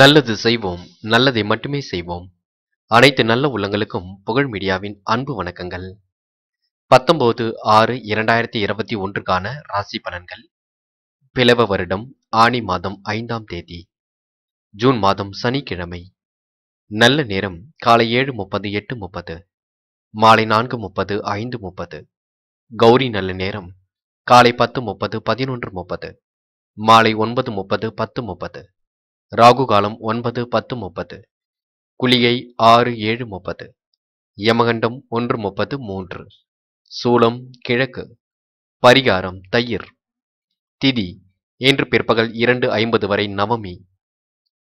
நல்லது செய்வோம் நல்லதை மட்டுமே செய்வோம் அனைத்து நல்ல உள்ளங்களுக்கும் புகழ் மீடியாவின் அன்பு வணக்கங்கள் பத்தொன்பது ஆறு இரண்டாயிரத்தி இருபத்தி ஒன்றுக்கான ராசி பலன்கள் பிளவ வருடம் ஆணி மாதம் ஐந்தாம் தேதி ஜூன் மாதம் சனிக்கிழமை நல்ல நேரம் காலை ஏழு முப்பது எட்டு முப்பது மாலை நான்கு முப்பது ஐந்து முப்பது கௌரி நல்ல நேரம் காலை பத்து முப்பது பதினொன்று முப்பது மாலை ஒன்பது முப்பது பத்து முப்பது ராகு காலம் ஒன்பது பத்து முப்பது குளியை ஆறு ஏழு முப்பது யமகண்டம் ஒன்று முப்பது மூன்று சூளம் கிழக்கு பரிகாரம் தயிர் திதி இன்று பிற்பகல் இரண்டு ஐம்பது வரை நவமி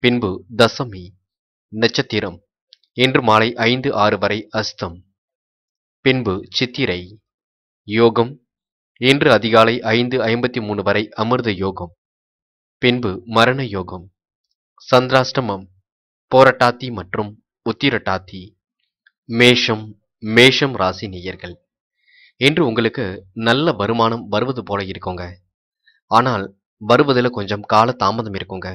பின்பு தசமி நட்சத்திரம் இன்று மாலை ஐந்து ஆறு வரை அஸ்தம் பின்பு சித்திரை யோகம் இன்று அதிகாலை ஐந்து ஐம்பத்தி மூணு வரை அமிர்த யோகம் பின்பு மரண யோகம் சந்திராஷ்டமம் போரட்டாத்தி மற்றும் உத்திரட்டாத்தி மேஷம் மேஷம் ராசி நேயர்கள் இன்று உங்களுக்கு நல்ல வருமானம் வருவது போல இருக்குங்க ஆனால் வருவதில் கொஞ்சம் கால தாமதம் இருக்குங்க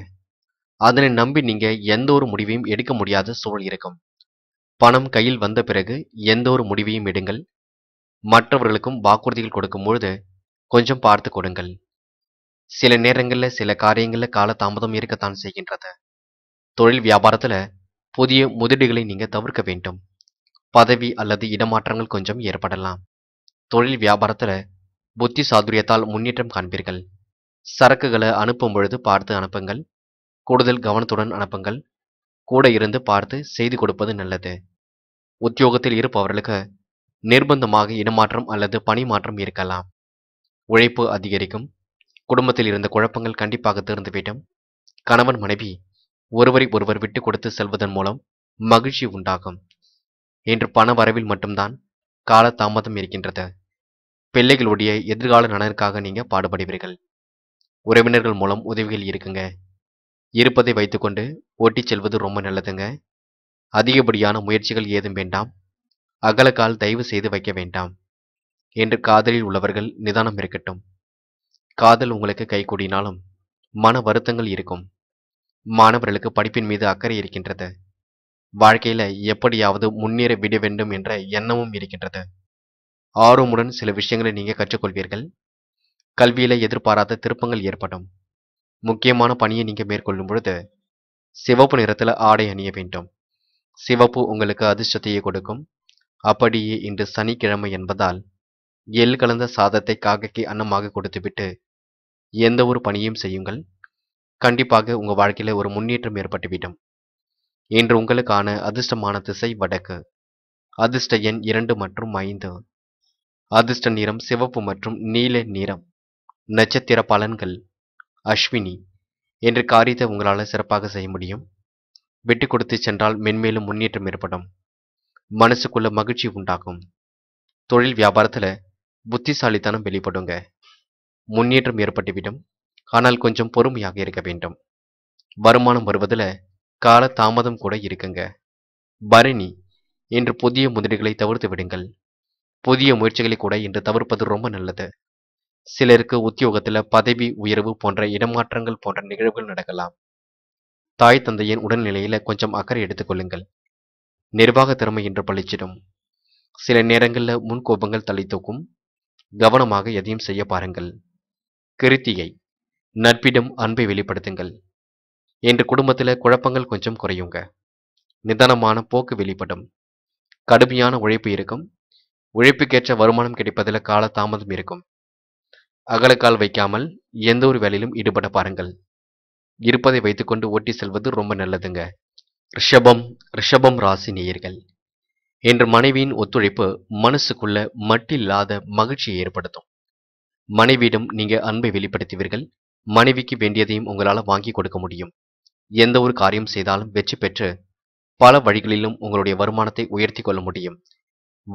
அதனை நம்பி நீங்க எந்த ஒரு முடிவையும் எடுக்க முடியாத சூழல் இருக்கும் பணம் கையில் வந்த பிறகு எந்த ஒரு முடிவையும் எடுங்கள் மற்றவர்களுக்கும் வாக்குறுதிகள் கொடுக்கும் பொழுது கொஞ்சம் பார்த்து கொடுங்கள் சில நேரங்களில் சில காரியங்களில் கால தாமதம் இருக்கத்தான் செய்கின்றது தொழில் வியாபாரத்தில் புதிய முதலீடுகளை நீங்கள் தவிர்க்க வேண்டும் பதவி அல்லது இடமாற்றங்கள் கொஞ்சம் ஏற்படலாம் தொழில் வியாபாரத்தில் புத்தி சாதுரியத்தால் முன்னேற்றம் காண்பீர்கள் சரக்குகளை அனுப்பும் பொழுது பார்த்து அனுப்புங்கள் கூடுதல் கவனத்துடன் அனுப்புங்கள் கூட இருந்து பார்த்து செய்து கொடுப்பது நல்லது உத்தியோகத்தில் இருப்பவர்களுக்கு நிர்பந்தமாக இடமாற்றம் அல்லது பணி மாற்றம் இருக்கலாம் உழைப்பு அதிகரிக்கும் குடும்பத்தில் இருந்த குழப்பங்கள் கண்டிப்பாக தீர்ந்துவிடும் கணவன் மனைவி ஒருவரை ஒருவர் விட்டு கொடுத்து செல்வதன் மூலம் மகிழ்ச்சி உண்டாகும் இன்று பண வரவில் மட்டும்தான் கால தாமதம் இருக்கின்றது பிள்ளைகளுடைய எதிர்கால நலனுக்காக நீங்க பாடுபடுவீர்கள் உறவினர்கள் மூலம் உதவிகள் இருக்குங்க இருப்பதை வைத்துக்கொண்டு ஓட்டிச் செல்வது ரொம்ப நல்லதுங்க அதிகப்படியான முயற்சிகள் ஏதும் வேண்டாம் அகலக்கால் தயவு செய்து வைக்க வேண்டாம் என்று காதலில் உள்ளவர்கள் நிதானம் இருக்கட்டும் காதல் உங்களுக்கு கைகூடினாலும் மன வருத்தங்கள் இருக்கும் மாணவர்களுக்கு படிப்பின் மீது அக்கறை இருக்கின்றது வாழ்க்கையில எப்படியாவது முன்னேற விட வேண்டும் என்ற எண்ணமும் இருக்கின்றது ஆர்வமுடன் சில விஷயங்களை நீங்க கற்றுக்கொள்வீர்கள் கல்வியில எதிர்பாராத திருப்பங்கள் ஏற்படும் முக்கியமான பணியை நீங்கள் மேற்கொள்ளும் பொழுது சிவப்பு நிறத்துல ஆடை அணிய வேண்டும் சிவப்பு உங்களுக்கு அதிர்ஷ்டத்தையே கொடுக்கும் அப்படியே இன்று சனிக்கிழமை என்பதால் எல் கலந்த சாதத்தை காக்கைக்கு அன்னமாக கொடுத்துவிட்டு எந்த ஒரு பணியும் செய்யுங்கள் கண்டிப்பாக உங்கள் வாழ்க்கையில் ஒரு முன்னேற்றம் ஏற்பட்டுவிடும் இன்று உங்களுக்கான அதிர்ஷ்டமான திசை வடக்கு அதிர்ஷ்ட எண் இரண்டு மற்றும் ஐந்து அதிர்ஷ்ட நிறம் சிவப்பு மற்றும் நீல நிறம் நட்சத்திர பலன்கள் அஸ்வினி என்று காரியத்தை உங்களால் சிறப்பாக செய்ய முடியும் விட்டு கொடுத்து சென்றால் மென்மேலும் முன்னேற்றம் ஏற்படும் மனசுக்குள்ள மகிழ்ச்சி உண்டாகும் தொழில் வியாபாரத்தில் புத்திசாலித்தனம் வெளிப்படுங்க முன்னேற்றம் ஏற்பட்டுவிடும் ஆனால் கொஞ்சம் பொறுமையாக இருக்க வேண்டும் வருமானம் வருவதில் கால தாமதம் கூட இருக்குங்க பரணி என்று புதிய முதலீடுகளை தவிர்த்து விடுங்கள் புதிய முயற்சிகளை கூட இன்று தவிர்ப்பது ரொம்ப நல்லது சிலருக்கு உத்தியோகத்தில் பதவி உயர்வு போன்ற இடமாற்றங்கள் போன்ற நிகழ்வுகள் நடக்கலாம் தாய் தந்தையின் உடல்நிலையில கொஞ்சம் அக்கறை எடுத்துக்கொள்ளுங்கள் நிர்வாக திறமை என்று பழிச்சிடும் சில நேரங்களில் முன்கோபங்கள் தலை தூக்கும் கவனமாக எதையும் செய்ய பாருங்கள் கிருத்தியை நட்பிடும் அன்பை வெளிப்படுத்துங்கள் என்று குடும்பத்தில் குழப்பங்கள் கொஞ்சம் குறையுங்க நிதானமான போக்கு வெளிப்படும் கடுமையான உழைப்பு இருக்கும் உழைப்புக்கேற்ற வருமானம் கிடைப்பதில் கால தாமதம் இருக்கும் அகலக்கால் வைக்காமல் எந்த ஒரு வேலையிலும் ஈடுபட பாருங்கள் இருப்பதை வைத்துக்கொண்டு ஓட்டி செல்வது ரொம்ப நல்லதுங்க ரிஷபம் ரிஷபம் ராசி நேயர்கள் என்று மனைவியின் ஒத்துழைப்பு மனசுக்குள்ள மட்டில்லாத மகிழ்ச்சியை ஏற்படுத்தும் மனைவியிடம் நீங்க அன்பை வெளிப்படுத்துவீர்கள் மனைவிக்கு வேண்டியதையும் உங்களால் வாங்கி கொடுக்க முடியும் எந்த ஒரு காரியம் செய்தாலும் வெற்றி பெற்று பல வழிகளிலும் உங்களுடைய வருமானத்தை உயர்த்தி கொள்ள முடியும்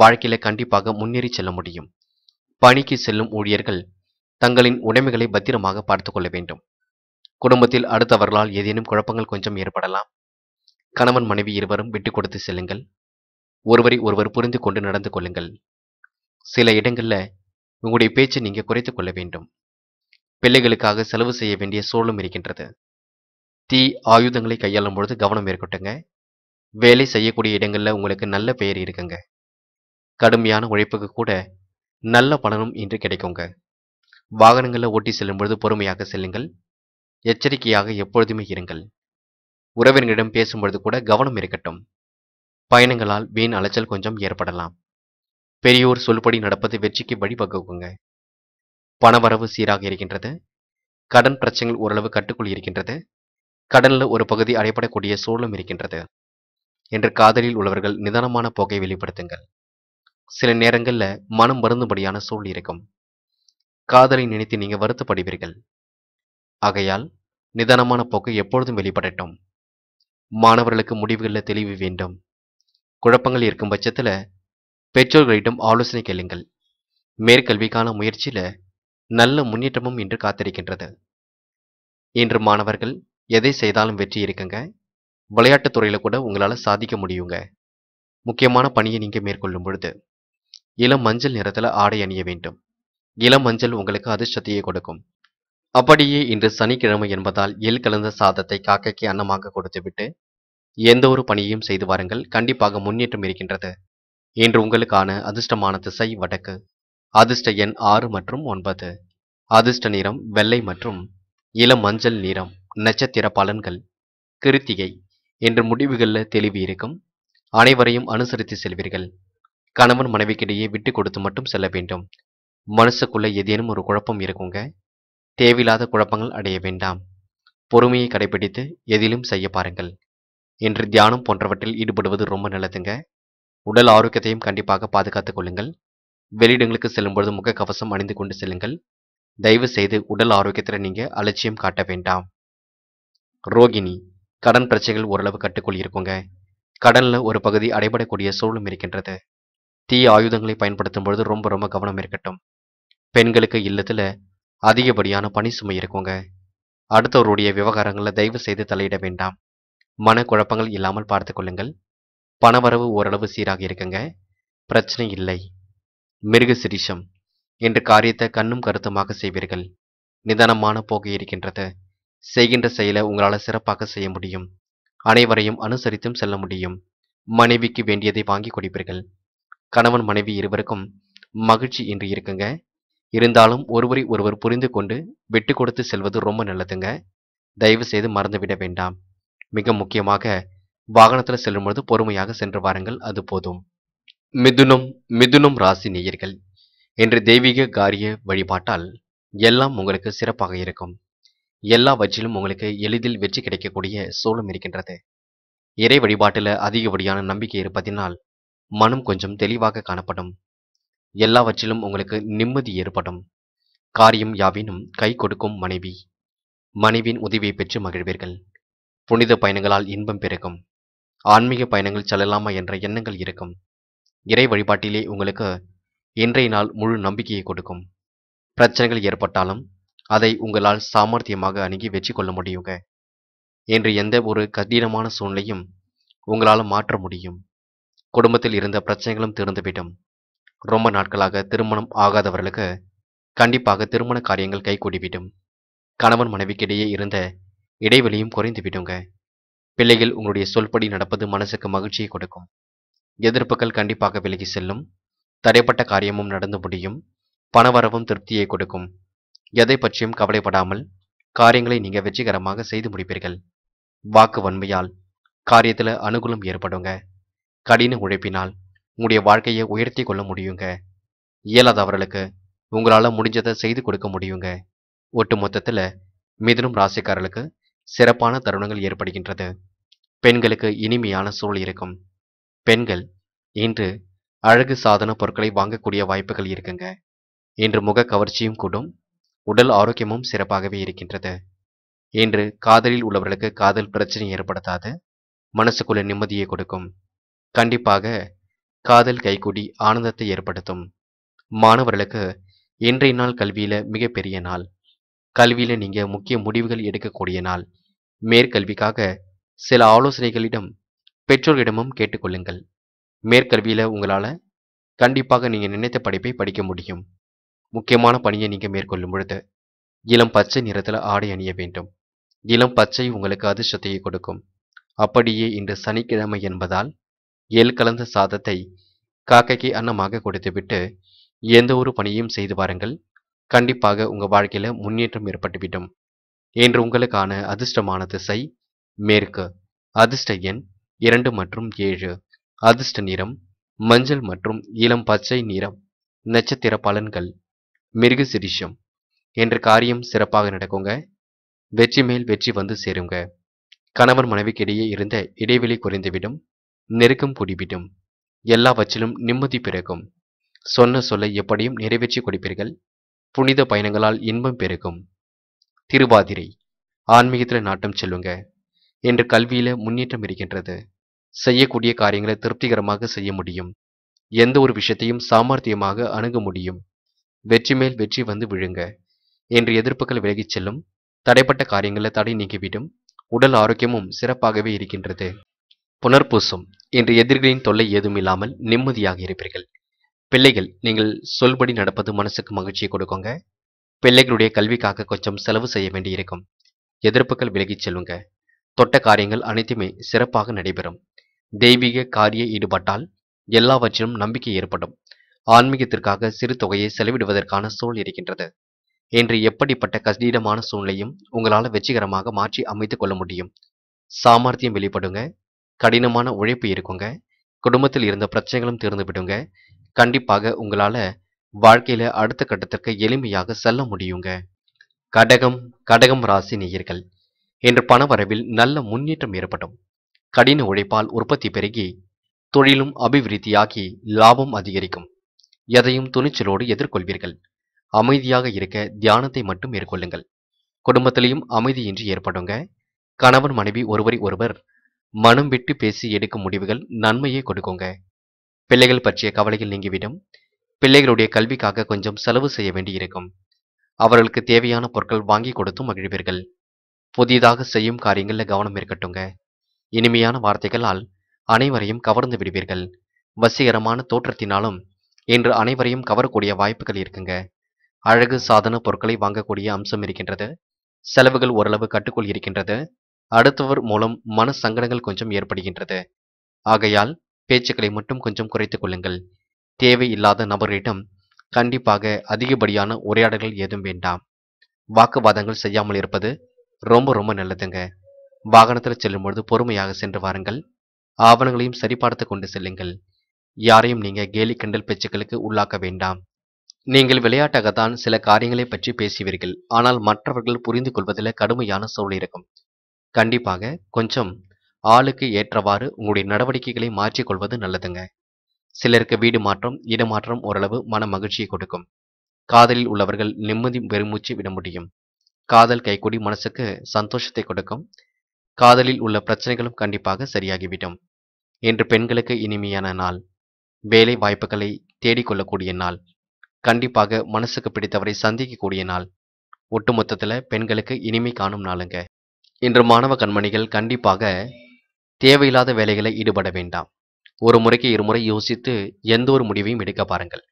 வாழ்க்கையில கண்டிப்பாக முன்னேறி செல்ல முடியும் பணிக்கு செல்லும் ஊழியர்கள் தங்களின் உடைமைகளை பத்திரமாக பார்த்து கொள்ள வேண்டும் குடும்பத்தில் அடுத்தவர்களால் ஏதேனும் குழப்பங்கள் கொஞ்சம் ஏற்படலாம் கணவன் மனைவி இருவரும் விட்டு கொடுத்து செல்லுங்கள் ஒருவரை ஒருவர் புரிந்து கொண்டு நடந்து கொள்ளுங்கள் சில இடங்கள்ல உங்களுடைய பேச்சை நீங்கள் குறைத்து கொள்ள வேண்டும் பிள்ளைகளுக்காக செலவு செய்ய வேண்டிய சூழலும் இருக்கின்றது தீ ஆயுதங்களை கையாளும் பொழுது கவனம் இருக்கட்டுங்க வேலை செய்யக்கூடிய இடங்களில் உங்களுக்கு நல்ல பெயர் இருக்குங்க கடுமையான உழைப்புக்கு கூட நல்ல பலனும் இன்று கிடைக்குங்க வாகனங்களில் ஓட்டி செல்லும் பொழுது பொறுமையாக செல்லுங்கள் எச்சரிக்கையாக எப்பொழுதுமே இருங்கள் உறவினர்களிடம் பேசும்பொழுது கூட கவனம் இருக்கட்டும் பயணங்களால் வீண் அலைச்சல் கொஞ்சம் ஏற்படலாம் பெரியோர் சொல்படி நடப்பது வெற்றிக்கு வழிவகுக்குங்க பணவரவு சீராக இருக்கின்றது கடன் பிரச்சனைகள் ஓரளவு கட்டுக்குள் இருக்கின்றது கடனில் ஒரு பகுதி அடைபடக்கூடிய சூழலும் இருக்கின்றது என்று காதலில் உள்ளவர்கள் நிதானமான போக்கை வெளிப்படுத்துங்கள் சில நேரங்களில் மனம் வருந்தும்படியான சூழல் இருக்கும் காதலை நினைத்து நீங்க வருத்தப்படுவீர்கள் ஆகையால் நிதானமான போக்கு எப்பொழுதும் வெளிப்படட்டும் மாணவர்களுக்கு முடிவுகளில் தெளிவு வேண்டும் குழப்பங்கள் இருக்கும் பட்சத்தில் பெற்றோர்களிடம் ஆலோசனை கேளுங்கள் மேற்கல்விக்கான முயற்சியில நல்ல முன்னேற்றமும் இன்று காத்திருக்கின்றது இன்று மாணவர்கள் எதை செய்தாலும் வெற்றி இருக்குங்க விளையாட்டுத் துறையில கூட உங்களால சாதிக்க முடியுங்க முக்கியமான பணியை நீங்க மேற்கொள்ளும் பொழுது இளம் மஞ்சள் நிறத்துல ஆடை அணிய வேண்டும் இளம் மஞ்சள் உங்களுக்கு அதிர்ஷ்டத்தையே கொடுக்கும் அப்படியே இன்று சனிக்கிழமை என்பதால் எல் கலந்த சாதத்தை காக்கைக்கு அன்னமாக கொடுத்துவிட்டு எந்த ஒரு பணியையும் செய்து வாருங்கள் கண்டிப்பாக முன்னேற்றம் இருக்கின்றது இன்று உங்களுக்கான அதிர்ஷ்டமான திசை வடக்கு அதிர்ஷ்ட எண் ஆறு மற்றும் ஒன்பது அதிர்ஷ்ட நிறம் வெள்ளை மற்றும் இளம் மஞ்சள் நிறம் நட்சத்திர பலன்கள் கிருத்திகை என்று முடிவுகளில் தெளிவு இருக்கும் அனைவரையும் அனுசரித்து செல்வீர்கள் கணவன் மனைவிக்கிடையே விட்டு கொடுத்து மட்டும் செல்ல வேண்டும் மனசுக்குள்ள ஏதேனும் ஒரு குழப்பம் இருக்குங்க தேவையில்லாத குழப்பங்கள் அடைய வேண்டாம் பொறுமையை கடைபிடித்து எதிலும் செய்ய பாருங்கள் என்று தியானம் போன்றவற்றில் ஈடுபடுவது ரொம்ப நல்லதுங்க உடல் ஆரோக்கியத்தையும் கண்டிப்பாக பாதுகாத்துக் கொள்ளுங்கள் வெளியிடங்களுக்கு செல்லும்பொழுது முகக்கவசம் அணிந்து கொண்டு செல்லுங்கள் தயவு செய்து உடல் ஆரோக்கியத்தில் நீங்கள் அலட்சியம் காட்ட வேண்டாம் ரோகிணி கடன் பிரச்சனைகள் ஓரளவு கட்டுக்குள் இருக்குங்க கடனில் ஒரு பகுதி அடைபடக்கூடிய சூழலும் இருக்கின்றது தீய ஆயுதங்களை பயன்படுத்தும் பொழுது ரொம்ப ரொம்ப கவனம் இருக்கட்டும் பெண்களுக்கு இல்லத்தில் அதிகப்படியான பணி சுமை இருக்குங்க அடுத்தவருடைய விவகாரங்களில் தயவு செய்து தலையிட வேண்டாம் மனக்குழப்பங்கள் இல்லாமல் பார்த்து கொள்ளுங்கள் பணவரவு ஓரளவு சீராக இருக்குங்க பிரச்சனை இல்லை மிருக சிரிஷம் என்று காரியத்தை கண்ணும் கருத்துமாக செய்வீர்கள் நிதானமான போக இருக்கின்றது செய்கின்ற செயலை உங்களால் சிறப்பாக செய்ய முடியும் அனைவரையும் அனுசரித்தும் செல்ல முடியும் மனைவிக்கு வேண்டியதை வாங்கி கொடுப்பீர்கள் கணவன் மனைவி இருவருக்கும் மகிழ்ச்சி இன்று இருக்குங்க இருந்தாலும் ஒருவரை ஒருவர் புரிந்து கொண்டு விட்டு கொடுத்து செல்வது ரொம்ப நல்லதுங்க தயவு செய்து மறந்துவிட வேண்டாம் மிக முக்கியமாக வாகனத்தில் செல்லும்பொழுது பொறுமையாக சென்று வாருங்கள் அது போதும் மிதுனம் மிதுனம் ராசி நேயர்கள் என்று தெய்வீக காரிய வழிபாட்டால் எல்லாம் உங்களுக்கு சிறப்பாக இருக்கும் எல்லாவற்றிலும் உங்களுக்கு எளிதில் வெற்றி கிடைக்கக்கூடிய சூழம் இருக்கின்றது இறை வழிபாட்டில் அதிகப்படியான நம்பிக்கை இருப்பதினால் மனம் கொஞ்சம் தெளிவாக காணப்படும் எல்லாவற்றிலும் உங்களுக்கு நிம்மதி ஏற்படும் காரியம் யாவினும் கை கொடுக்கும் மனைவி மனைவின் உதவியை பெற்று மகிழ்வீர்கள் புனித பயணங்களால் இன்பம் பெருகும் ஆன்மீக பயணங்கள் செல்லலாமா என்ற எண்ணங்கள் இருக்கும் இறை வழிபாட்டிலே உங்களுக்கு இன்றைய நாள் முழு நம்பிக்கையை கொடுக்கும் பிரச்சனைகள் ஏற்பட்டாலும் அதை உங்களால் சாமர்த்தியமாக அணுகி வெற்றி கொள்ள முடியுங்க என்று எந்த ஒரு கடினமான சூழ்நிலையும் உங்களால் மாற்ற முடியும் குடும்பத்தில் இருந்த பிரச்சனைகளும் தீர்ந்துவிடும் ரொம்ப நாட்களாக திருமணம் ஆகாதவர்களுக்கு கண்டிப்பாக திருமண காரியங்கள் கைகூடிவிடும் கணவன் மனைவிக்கிடையே இருந்த இடைவெளியும் குறைந்து விடுங்க பிள்ளைகள் உங்களுடைய சொல்படி நடப்பது மனசுக்கு மகிழ்ச்சியை கொடுக்கும் எதிர்ப்புகள் கண்டிப்பாக விலகி செல்லும் தடைப்பட்ட காரியமும் நடந்து முடியும் பணவரவும் திருப்தியை கொடுக்கும் எதை பற்றியும் கவலைப்படாமல் காரியங்களை நீங்க வெற்றிகரமாக செய்து முடிப்பீர்கள் வாக்கு வன்மையால் காரியத்தில் அனுகூலம் ஏற்படுங்க கடின உழைப்பினால் உங்களுடைய வாழ்க்கையை உயர்த்தி கொள்ள முடியுங்க இயலாதவர்களுக்கு உங்களால் முடிஞ்சதை செய்து கொடுக்க முடியுங்க ஒட்டு மொத்தத்தில் மிதனும் ராசிக்காரர்களுக்கு சிறப்பான தருணங்கள் ஏற்படுகின்றது பெண்களுக்கு இனிமையான சூழ் இருக்கும் பெண்கள் இன்று அழகு சாதன பொருட்களை வாங்கக்கூடிய வாய்ப்புகள் இருக்குங்க இன்று முக கவர்ச்சியும் கூடும் உடல் ஆரோக்கியமும் சிறப்பாகவே இருக்கின்றது இன்று காதலில் உள்ளவர்களுக்கு காதல் பிரச்சனை ஏற்படுத்தாது மனசுக்குள்ள நிம்மதியை கொடுக்கும் கண்டிப்பாக காதல் கைகூடி ஆனந்தத்தை ஏற்படுத்தும் மாணவர்களுக்கு இன்றைய நாள் கல்வியில மிகப்பெரிய நாள் கல்வியில நீங்க முக்கிய முடிவுகள் எடுக்கக்கூடிய நாள் மேற்கல்விக்காக சில ஆலோசனைகளிடம் பெற்றோர்களிடமும் கேட்டுக்கொள்ளுங்கள் மேற்கல்வியில் உங்களால் கண்டிப்பாக நீங்கள் நினைத்த படிப்பை படிக்க முடியும் முக்கியமான பணியை நீங்கள் மேற்கொள்ளும் பொழுது இளம் பச்சை நிறத்தில் ஆடை அணிய வேண்டும் இளம் பச்சை உங்களுக்கு அதிர்ஷ்டத்தையை கொடுக்கும் அப்படியே இன்று சனிக்கிழமை என்பதால் எல் கலந்த சாதத்தை காக்கைக்கு அன்னமாக கொடுத்துவிட்டு எந்த ஒரு பணியும் செய்து பாருங்கள் கண்டிப்பாக உங்கள் வாழ்க்கையில் முன்னேற்றம் ஏற்பட்டுவிடும் இன்று உங்களுக்கான அதிர்ஷ்டமான திசை மேற்கு அதிர்ஷ்ட எண் இரண்டு மற்றும் ஏழு அதிர்ஷ்ட நிறம் மஞ்சள் மற்றும் இளம் பச்சை நிறம் நட்சத்திர பலன்கள் மிருக சிரிஷம் என்ற காரியம் சிறப்பாக நடக்குங்க வெற்றி மேல் வெற்றி வந்து சேருங்க கணவர் மனைவிக்கு இடையே இருந்த இடைவெளி குறைந்துவிடும் நெருக்கம் கூடிவிடும் எல்லாவற்றிலும் நிம்மதி பிறக்கும் சொன்ன சொல்ல எப்படியும் நிறைவேற்றி கொடுப்பீர்கள் புனித பயணங்களால் இன்பம் பெருகும் திருவாதிரை ஆன்மீகத்தில் நாட்டம் செல்லுங்க என்று கல்வியில முன்னேற்றம் இருக்கின்றது செய்யக்கூடிய காரியங்களை திருப்திகரமாக செய்ய முடியும் எந்த ஒரு விஷயத்தையும் சாமர்த்தியமாக அணுக முடியும் வெற்றி மேல் வெற்றி வந்து விழுங்க என்று எதிர்ப்புகள் விலகிச் செல்லும் தடைப்பட்ட காரியங்களை தடை நீக்கிவிடும் உடல் ஆரோக்கியமும் சிறப்பாகவே இருக்கின்றது புனர்பூசம் என்று எதிர்களின் தொல்லை ஏதும் இல்லாமல் நிம்மதியாக இருப்பீர்கள் பிள்ளைகள் நீங்கள் சொல்படி நடப்பது மனசுக்கு மகிழ்ச்சியை கொடுக்கோங்க பிள்ளைகளுடைய கல்விக்காக கொஞ்சம் செலவு செய்ய வேண்டியிருக்கும் எதிர்ப்புகள் விலகிச் செல்லுங்க தொட்ட காரியங்கள் அனைத்துமே சிறப்பாக நடைபெறும் தெய்வீக காரிய ஈடுபட்டால் எல்லாவற்றிலும் நம்பிக்கை ஏற்படும் ஆன்மீகத்திற்காக சிறு தொகையை செலவிடுவதற்கான சூழல் இருக்கின்றது என்று எப்படிப்பட்ட கஷ்டமான சூழ்நிலையும் உங்களால் வெற்றிகரமாக மாற்றி அமைத்துக் கொள்ள முடியும் சாமர்த்தியம் வெளிப்படுங்க கடினமான உழைப்பு இருக்குங்க குடும்பத்தில் இருந்த பிரச்சனைகளும் தீர்ந்து விடுங்க கண்டிப்பாக உங்களால் வாழ்க்கையில அடுத்த கட்டத்திற்கு எளிமையாக செல்ல முடியுங்க கடகம் கடகம் ராசி நேயர்கள் இன்று பணவரவில் நல்ல முன்னேற்றம் ஏற்படும் கடின உழைப்பால் உற்பத்தி பெருகி தொழிலும் அபிவிருத்தியாகி லாபம் அதிகரிக்கும் எதையும் துணிச்சலோடு எதிர்கொள்வீர்கள் அமைதியாக இருக்க தியானத்தை மட்டும் மேற்கொள்ளுங்கள் குடும்பத்திலையும் அமைதியின்றி ஏற்படுங்க கணவன் மனைவி ஒருவரை ஒருவர் மனம் விட்டு பேசி எடுக்கும் முடிவுகள் நன்மையை கொடுக்குங்க பிள்ளைகள் பற்றிய கவலைகள் நீங்கிவிடும் பிள்ளைகளுடைய கல்விக்காக கொஞ்சம் செலவு செய்ய வேண்டியிருக்கும் அவர்களுக்கு தேவையான பொருட்கள் வாங்கி கொடுத்தும் மகிழ்வீர்கள் புதிதாக செய்யும் காரியங்களில் கவனம் இருக்கட்டுங்க இனிமையான வார்த்தைகளால் அனைவரையும் கவர்ந்து விடுவீர்கள் வசீகரமான தோற்றத்தினாலும் இன்று அனைவரையும் கவரக்கூடிய வாய்ப்புகள் இருக்குங்க அழகு சாதன பொருட்களை வாங்கக்கூடிய அம்சம் இருக்கின்றது செலவுகள் ஓரளவு கட்டுக்குள் இருக்கின்றது அடுத்தவர் மூலம் மன சங்கடங்கள் கொஞ்சம் ஏற்படுகின்றது ஆகையால் பேச்சுக்களை மட்டும் கொஞ்சம் குறைத்துக் கொள்ளுங்கள் தேவையில்லாத நபரிடம் கண்டிப்பாக அதிகப்படியான உரையாடல்கள் ஏதும் வேண்டாம் வாக்குவாதங்கள் செய்யாமல் இருப்பது ரொம்ப ரொம்ப நல்லதுங்க வாகனத்தில் செல்லும் பொழுது பொறுமையாக சென்று வாருங்கள் ஆவணங்களையும் சரிபார்த்து கொண்டு செல்லுங்கள் யாரையும் நீங்கள் கேலி கிண்டல் பேச்சுக்களுக்கு உள்ளாக்க வேண்டாம் நீங்கள் விளையாட்டாகத்தான் சில காரியங்களை பற்றி பேசுவீர்கள் ஆனால் மற்றவர்கள் புரிந்து கொள்வதில் கடுமையான சூழல் இருக்கும் கண்டிப்பாக கொஞ்சம் ஆளுக்கு ஏற்றவாறு உங்களுடைய நடவடிக்கைகளை மாற்றிக்கொள்வது நல்லதுங்க சிலருக்கு வீடு மாற்றம் இடமாற்றம் ஓரளவு மன மகிழ்ச்சியை கொடுக்கும் காதலில் உள்ளவர்கள் நிம்மதி பெருமூச்சு விட முடியும் காதல் கைக்குடி மனசுக்கு சந்தோஷத்தை கொடுக்கும் காதலில் உள்ள பிரச்சனைகளும் கண்டிப்பாக சரியாகிவிடும் என்று பெண்களுக்கு இனிமையான நாள் வேலை வாய்ப்புகளை தேடிக்கொள்ளக்கூடிய நாள் கண்டிப்பாக மனசுக்கு பிடித்தவரை சந்திக்கக்கூடிய நாள் ஒட்டுமொத்தத்தில் பெண்களுக்கு இனிமை காணும் நாளுங்க இன்று மாணவ கண்மணிகள் கண்டிப்பாக தேவையில்லாத வேலைகளை ஈடுபட வேண்டாம் ஒரு முறைக்கு இருமுறை யோசித்து எந்த ஒரு முடிவையும் எடுக்க பாருங்கள்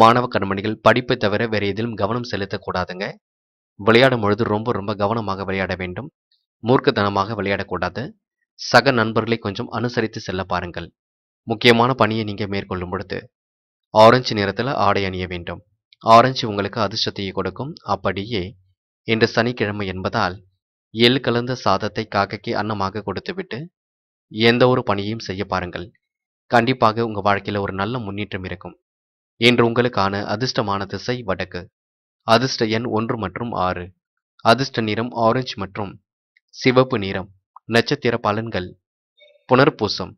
மாணவ கண்மணிகள் படிப்பை தவிர வேறு எதிலும் கவனம் செலுத்தக்கூடாதுங்க விளையாடும் பொழுது ரொம்ப ரொம்ப கவனமாக விளையாட வேண்டும் மூர்க்கத்தனமாக விளையாடக்கூடாது சக நண்பர்களை கொஞ்சம் அனுசரித்து செல்ல பாருங்கள் முக்கியமான பணியை நீங்கள் மேற்கொள்ளும் பொழுது ஆரஞ்சு நிறத்தில் ஆடை அணிய வேண்டும் ஆரஞ்சு உங்களுக்கு அதிர்ஷ்டத்தையை கொடுக்கும் அப்படியே இன்று சனிக்கிழமை என்பதால் எள் கலந்த சாதத்தை காக்கைக்கு அன்னமாக கொடுத்துவிட்டு எந்த ஒரு பணியையும் செய்ய பாருங்கள் கண்டிப்பாக உங்கள் வாழ்க்கையில் ஒரு நல்ல முன்னேற்றம் இருக்கும் இன்று உங்களுக்கான அதிர்ஷ்டமான திசை வடக்கு அதிர்ஷ்ட எண் ஒன்று மற்றும் ஆறு அதிர்ஷ்ட நிறம் ஆரஞ்சு மற்றும் சிவப்பு நிறம் நட்சத்திர பலன்கள் புனர்பூசம்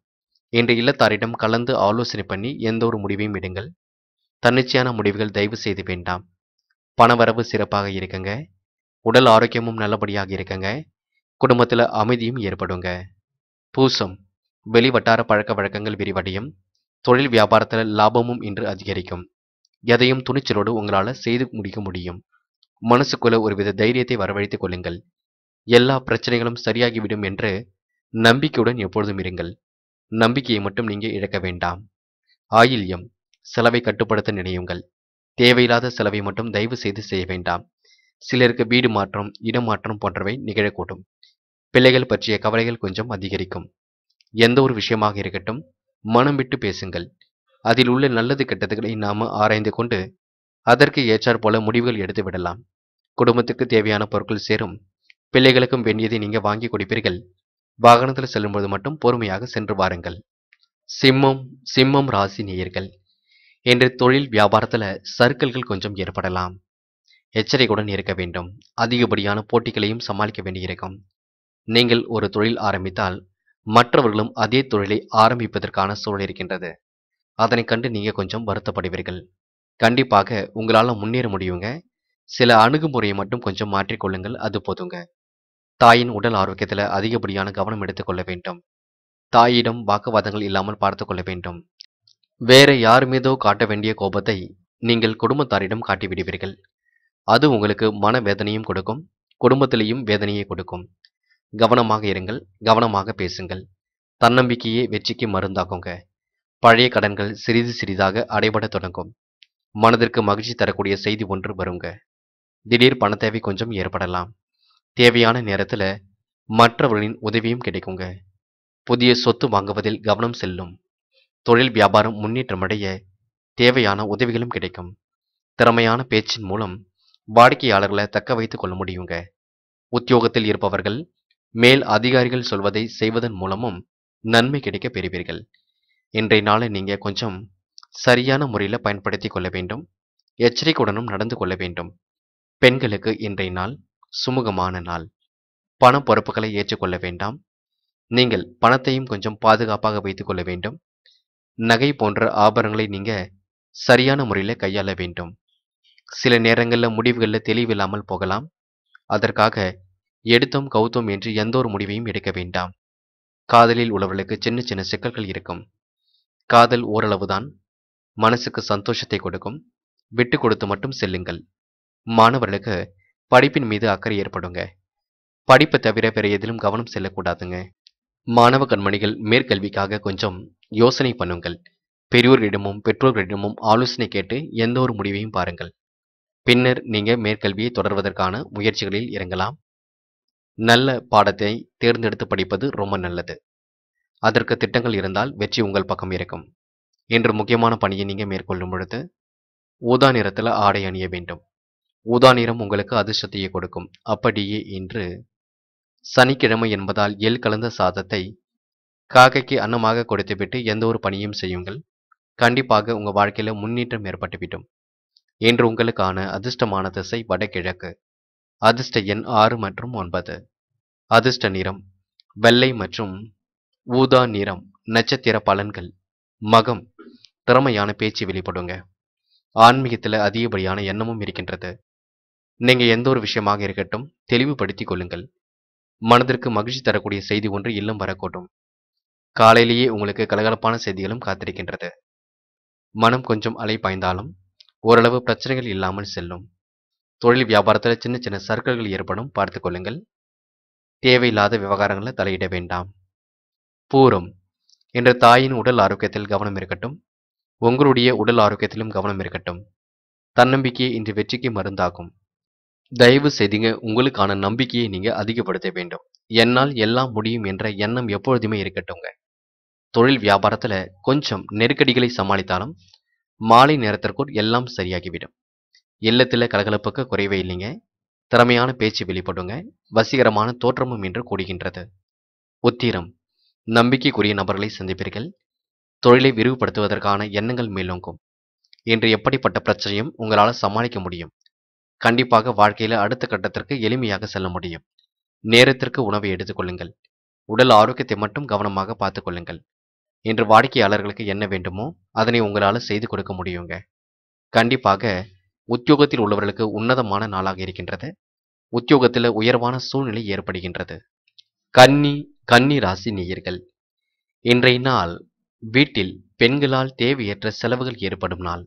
இன்று இல்லத்தாரிடம் கலந்து ஆலோசனை பண்ணி எந்த ஒரு முடிவையும் விடுங்கள் தன்னிச்சையான முடிவுகள் தயவு செய்து வேண்டாம் பணவரவு சிறப்பாக இருக்குங்க உடல் ஆரோக்கியமும் நல்லபடியாக இருக்குங்க குடும்பத்தில் அமைதியும் ஏற்படுங்க பூசம் வெளி வட்டார பழக்க வழக்கங்கள் விரிவடையும் தொழில் வியாபாரத்தில் லாபமும் இன்று அதிகரிக்கும் எதையும் துணிச்சலோடு உங்களால் செய்து முடிக்க முடியும் மனசுக்குள்ள ஒருவித தைரியத்தை வரவழைத்துக் கொள்ளுங்கள் எல்லா பிரச்சனைகளும் சரியாகிவிடும் என்று நம்பிக்கையுடன் எப்பொழுதும் இருங்கள் நம்பிக்கையை மட்டும் நீங்க இழக்க வேண்டாம் ஆயில்யம் செலவை கட்டுப்படுத்த நினையுங்கள் தேவையில்லாத செலவை மட்டும் தயவு செய்து செய்ய வேண்டாம் சிலருக்கு வீடு மாற்றம் இடமாற்றம் போன்றவை நிகழக்கூடும் பிள்ளைகள் பற்றிய கவலைகள் கொஞ்சம் அதிகரிக்கும் எந்த ஒரு விஷயமாக இருக்கட்டும் மனம் விட்டு பேசுங்கள் அதில் உள்ள நல்லது கெட்டதுகளை நாம் ஆராய்ந்து கொண்டு அதற்கு ஏற்றார் போல முடிவுகள் எடுத்து விடலாம் குடும்பத்துக்கு தேவையான பொருட்கள் சேரும் பிள்ளைகளுக்கும் வேண்டியதை நீங்கள் வாங்கி கொடுப்பீர்கள் வாகனத்தில் செல்லும்போது மட்டும் பொறுமையாக சென்று வாருங்கள் சிம்மம் சிம்மம் ராசி நேயர்கள் என்று தொழில் வியாபாரத்தில் சர்க்கிள்கள் கொஞ்சம் ஏற்படலாம் எச்சரிக்கையுடன் இருக்க வேண்டும் அதிகப்படியான போட்டிகளையும் சமாளிக்க வேண்டியிருக்கும் நீங்கள் ஒரு தொழில் ஆரம்பித்தால் மற்றவர்களும் அதே தொழிலை ஆரம்பிப்பதற்கான சூழல் இருக்கின்றது அதனை கண்டு நீங்கள் கொஞ்சம் வருத்தப்படுவீர்கள் கண்டிப்பாக உங்களால் முன்னேற முடியுங்க சில அணுகுமுறையை மட்டும் கொஞ்சம் மாற்றிக்கொள்ளுங்கள் அது போதுங்க தாயின் உடல் ஆரோக்கியத்தில் அதிகப்படியான கவனம் எடுத்துக்கொள்ள வேண்டும் தாயிடம் வாக்குவாதங்கள் இல்லாமல் பார்த்து கொள்ள வேண்டும் வேற யார் மீதோ காட்ட வேண்டிய கோபத்தை நீங்கள் குடும்பத்தாரிடம் காட்டிவிடுவீர்கள் அது உங்களுக்கு மன வேதனையும் கொடுக்கும் குடும்பத்திலையும் வேதனையை கொடுக்கும் கவனமாக இருங்கள் கவனமாக பேசுங்கள் தன்னம்பிக்கையே வெற்றிக்கு மருந்தாக்குங்க பழைய கடன்கள் சிறிது சிறிதாக அடைபட தொடங்கும் மனதிற்கு மகிழ்ச்சி தரக்கூடிய செய்தி ஒன்று வருங்க திடீர் பண தேவை கொஞ்சம் ஏற்படலாம் தேவையான நேரத்தில் மற்றவர்களின் உதவியும் கிடைக்குங்க புதிய சொத்து வாங்குவதில் கவனம் செல்லும் தொழில் வியாபாரம் முன்னேற்றமடைய தேவையான உதவிகளும் கிடைக்கும் திறமையான பேச்சின் மூலம் வாடிக்கையாளர்களை தக்க வைத்துக் கொள்ள முடியுங்க உத்தியோகத்தில் இருப்பவர்கள் மேல் அதிகாரிகள் சொல்வதை செய்வதன் மூலமும் நன்மை கிடைக்க பெறுவீர்கள் இன்றைய நாளை நீங்கள் கொஞ்சம் சரியான முறையில் பயன்படுத்தி கொள்ள வேண்டும் எச்சரிக்கையுடனும் நடந்து கொள்ள வேண்டும் பெண்களுக்கு இன்றைய நாள் சுமூகமான நாள் பண பொறுப்புகளை ஏற்றுக்கொள்ள வேண்டாம் நீங்கள் பணத்தையும் கொஞ்சம் பாதுகாப்பாக வைத்துக்கொள்ள வேண்டும் நகை போன்ற ஆபரணங்களை நீங்கள் சரியான முறையில் கையாள வேண்டும் சில நேரங்களில் முடிவுகளில் தெளிவில்லாமல் போகலாம் அதற்காக எடுத்தோம் கவுத்தோம் என்று எந்த ஒரு முடிவையும் எடுக்க வேண்டாம் காதலில் உள்ளவர்களுக்கு சின்ன சின்ன சிக்கல்கள் இருக்கும் காதல் ஓரளவுதான் மனசுக்கு சந்தோஷத்தை கொடுக்கும் விட்டு கொடுத்து மட்டும் செல்லுங்கள் மாணவர்களுக்கு படிப்பின் மீது அக்கறை ஏற்படுங்க படிப்பை தவிர வேற எதிலும் கவனம் செல்லக்கூடாதுங்க மாணவ கண்மணிகள் மேற்கல்விக்காக கொஞ்சம் யோசனை பண்ணுங்கள் பெரியோர்களிடமும் பெற்றோர்களிடமும் ஆலோசனை கேட்டு எந்த ஒரு முடிவையும் பாருங்கள் பின்னர் நீங்கள் மேற்கல்வியை தொடர்வதற்கான முயற்சிகளில் இறங்கலாம் நல்ல பாடத்தை தேர்ந்தெடுத்து படிப்பது ரொம்ப நல்லது அதற்கு திட்டங்கள் இருந்தால் வெற்றி உங்கள் பக்கம் இருக்கும் என்று முக்கியமான பணியை நீங்கள் மேற்கொள்ளும் பொழுது ஊதா நிறத்தில் ஆடை அணிய வேண்டும் ஊதா நிறம் உங்களுக்கு அதிர்ஷ்டத்தையே கொடுக்கும் அப்படியே இன்று சனிக்கிழமை என்பதால் எல் கலந்த சாதத்தை காக்கைக்கு அன்னமாக கொடுத்துவிட்டு எந்த ஒரு பணியும் செய்யுங்கள் கண்டிப்பாக உங்கள் வாழ்க்கையில் முன்னேற்றம் ஏற்பட்டுவிடும் இன்று உங்களுக்கான அதிர்ஷ்டமான திசை வடகிழக்கு அதிர்ஷ்ட எண் ஆறு மற்றும் ஒன்பது அதிர்ஷ்ட நிறம் வெள்ளை மற்றும் ஊதா நிறம் நட்சத்திர பலன்கள் மகம் திறமையான பேச்சு வெளிப்படுங்க ஆன்மீகத்தில் அதிகப்படியான எண்ணமும் இருக்கின்றது நீங்கள் எந்த ஒரு விஷயமாக இருக்கட்டும் தெளிவுபடுத்திக் கொள்ளுங்கள் மனதிற்கு மகிழ்ச்சி தரக்கூடிய செய்தி ஒன்று இல்லம் வரக்கூடும் காலையிலேயே உங்களுக்கு கலகலப்பான செய்திகளும் காத்திருக்கின்றது மனம் கொஞ்சம் அலை பாய்ந்தாலும் ஓரளவு பிரச்சனைகள் இல்லாமல் செல்லும் தொழில் வியாபாரத்தில் சின்ன சின்ன சர்க்கிள்கள் ஏற்படும் பார்த்துக் கொள்ளுங்கள் தேவையில்லாத விவகாரங்களில் தலையிட வேண்டாம் பூரம் என்ற தாயின் உடல் ஆரோக்கியத்தில் கவனம் இருக்கட்டும் உங்களுடைய உடல் ஆரோக்கியத்திலும் கவனம் இருக்கட்டும் தன்னம்பிக்கையை இன்று வெற்றிக்கு மருந்தாகும் தயவு செய்திங்க உங்களுக்கான நம்பிக்கையை நீங்கள் அதிகப்படுத்த வேண்டும் என்னால் எல்லாம் முடியும் என்ற எண்ணம் எப்பொழுதுமே இருக்கட்டுங்க தொழில் வியாபாரத்தில் கொஞ்சம் நெருக்கடிகளை சமாளித்தாலும் மாலை நேரத்திற்குள் எல்லாம் சரியாகிவிடும் இல்லத்தில் கலகலப்புக்கு குறைவே இல்லைங்க திறமையான பேச்சு வெளிப்படுங்க வசீகரமான தோற்றமும் என்று கூடுகின்றது உத்திரம் நம்பிக்கைக்குரிய நபர்களை சந்திப்பீர்கள் தொழிலை விரிவுபடுத்துவதற்கான எண்ணங்கள் மேலோங்கும் இன்று எப்படிப்பட்ட பிரச்சனையும் உங்களால் சமாளிக்க முடியும் கண்டிப்பாக வாழ்க்கையில அடுத்த கட்டத்திற்கு எளிமையாக செல்ல முடியும் நேரத்திற்கு உணவை எடுத்துக்கொள்ளுங்கள் உடல் ஆரோக்கியத்தை மட்டும் கவனமாக பார்த்து கொள்ளுங்கள் இன்று வாடிக்கையாளர்களுக்கு என்ன வேண்டுமோ அதனை உங்களால் செய்து கொடுக்க முடியுங்க கண்டிப்பாக உத்தியோகத்தில் உள்ளவர்களுக்கு உன்னதமான நாளாக இருக்கின்றது உத்தியோகத்தில் உயர்வான சூழ்நிலை ஏற்படுகின்றது கன்னி கன்னி ராசி நேயர்கள் இன்றைய நாள் வீட்டில் பெண்களால் தேவையற்ற செலவுகள் ஏற்படும் நாள்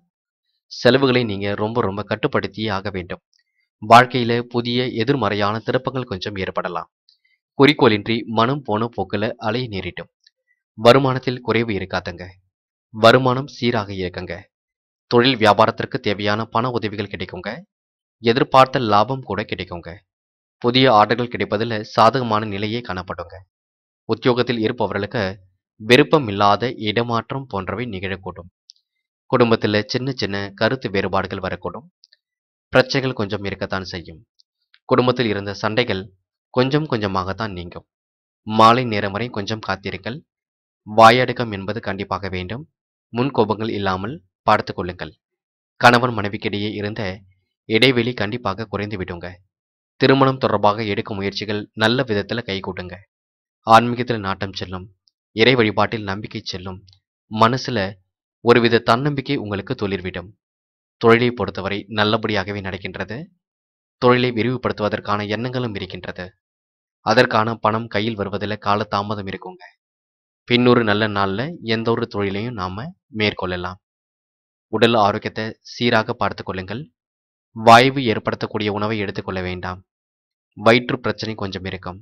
செலவுகளை நீங்கள் ரொம்ப ரொம்ப கட்டுப்படுத்தியே ஆக வேண்டும் வாழ்க்கையில் புதிய எதிர்மறையான திருப்பங்கள் கொஞ்சம் ஏற்படலாம் குறிக்கோளின்றி மனம் போன போக்கில் அலைய நேரிட்டும் வருமானத்தில் குறைவு இருக்காதுங்க வருமானம் சீராக இருக்குங்க தொழில் வியாபாரத்திற்கு தேவையான பண உதவிகள் கிடைக்குங்க எதிர்பார்த்த லாபம் கூட கிடைக்குங்க புதிய ஆர்டர்கள் கிடைப்பதில் சாதகமான நிலையே காணப்படுங்க உத்தியோகத்தில் இருப்பவர்களுக்கு விருப்பம் இல்லாத இடமாற்றம் போன்றவை நிகழக்கூடும் குடும்பத்தில் சின்ன சின்ன கருத்து வேறுபாடுகள் வரக்கூடும் பிரச்சனைகள் கொஞ்சம் இருக்கத்தான் செய்யும் குடும்பத்தில் இருந்த சண்டைகள் கொஞ்சம் கொஞ்சமாகத்தான் நீங்கும் மாலை நேரம் வரை கொஞ்சம் காத்திருங்கள் வாயடுக்கம் என்பது கண்டிப்பாக வேண்டும் முன்கோபங்கள் இல்லாமல் பார்த்து கொள்ளுங்கள் கணவன் மனைவிக்கிடையே இருந்த இடைவெளி கண்டிப்பாக குறைந்து விடுங்க திருமணம் தொடர்பாக எடுக்கும் முயற்சிகள் நல்ல விதத்தில் கைகூட்டுங்க ஆன்மீகத்தில் நாட்டம் செல்லும் இறை வழிபாட்டில் நம்பிக்கை செல்லும் மனசுல ஒருவித தன்னம்பிக்கை உங்களுக்கு தொழிற்விடும் தொழிலை பொறுத்தவரை நல்லபடியாகவே நடக்கின்றது தொழிலை விரிவுபடுத்துவதற்கான எண்ணங்களும் இருக்கின்றது அதற்கான பணம் கையில் வருவதில் கால தாமதம் இருக்குங்க பின்னொரு நல்ல நாளில் எந்த ஒரு தொழிலையும் நாம் மேற்கொள்ளலாம் உடல் ஆரோக்கியத்தை சீராக பார்த்து கொள்ளுங்கள் வாய்வு ஏற்படுத்தக்கூடிய உணவை எடுத்துக்கொள்ள வேண்டாம் வயிற்று பிரச்சனை கொஞ்சம் இருக்கும்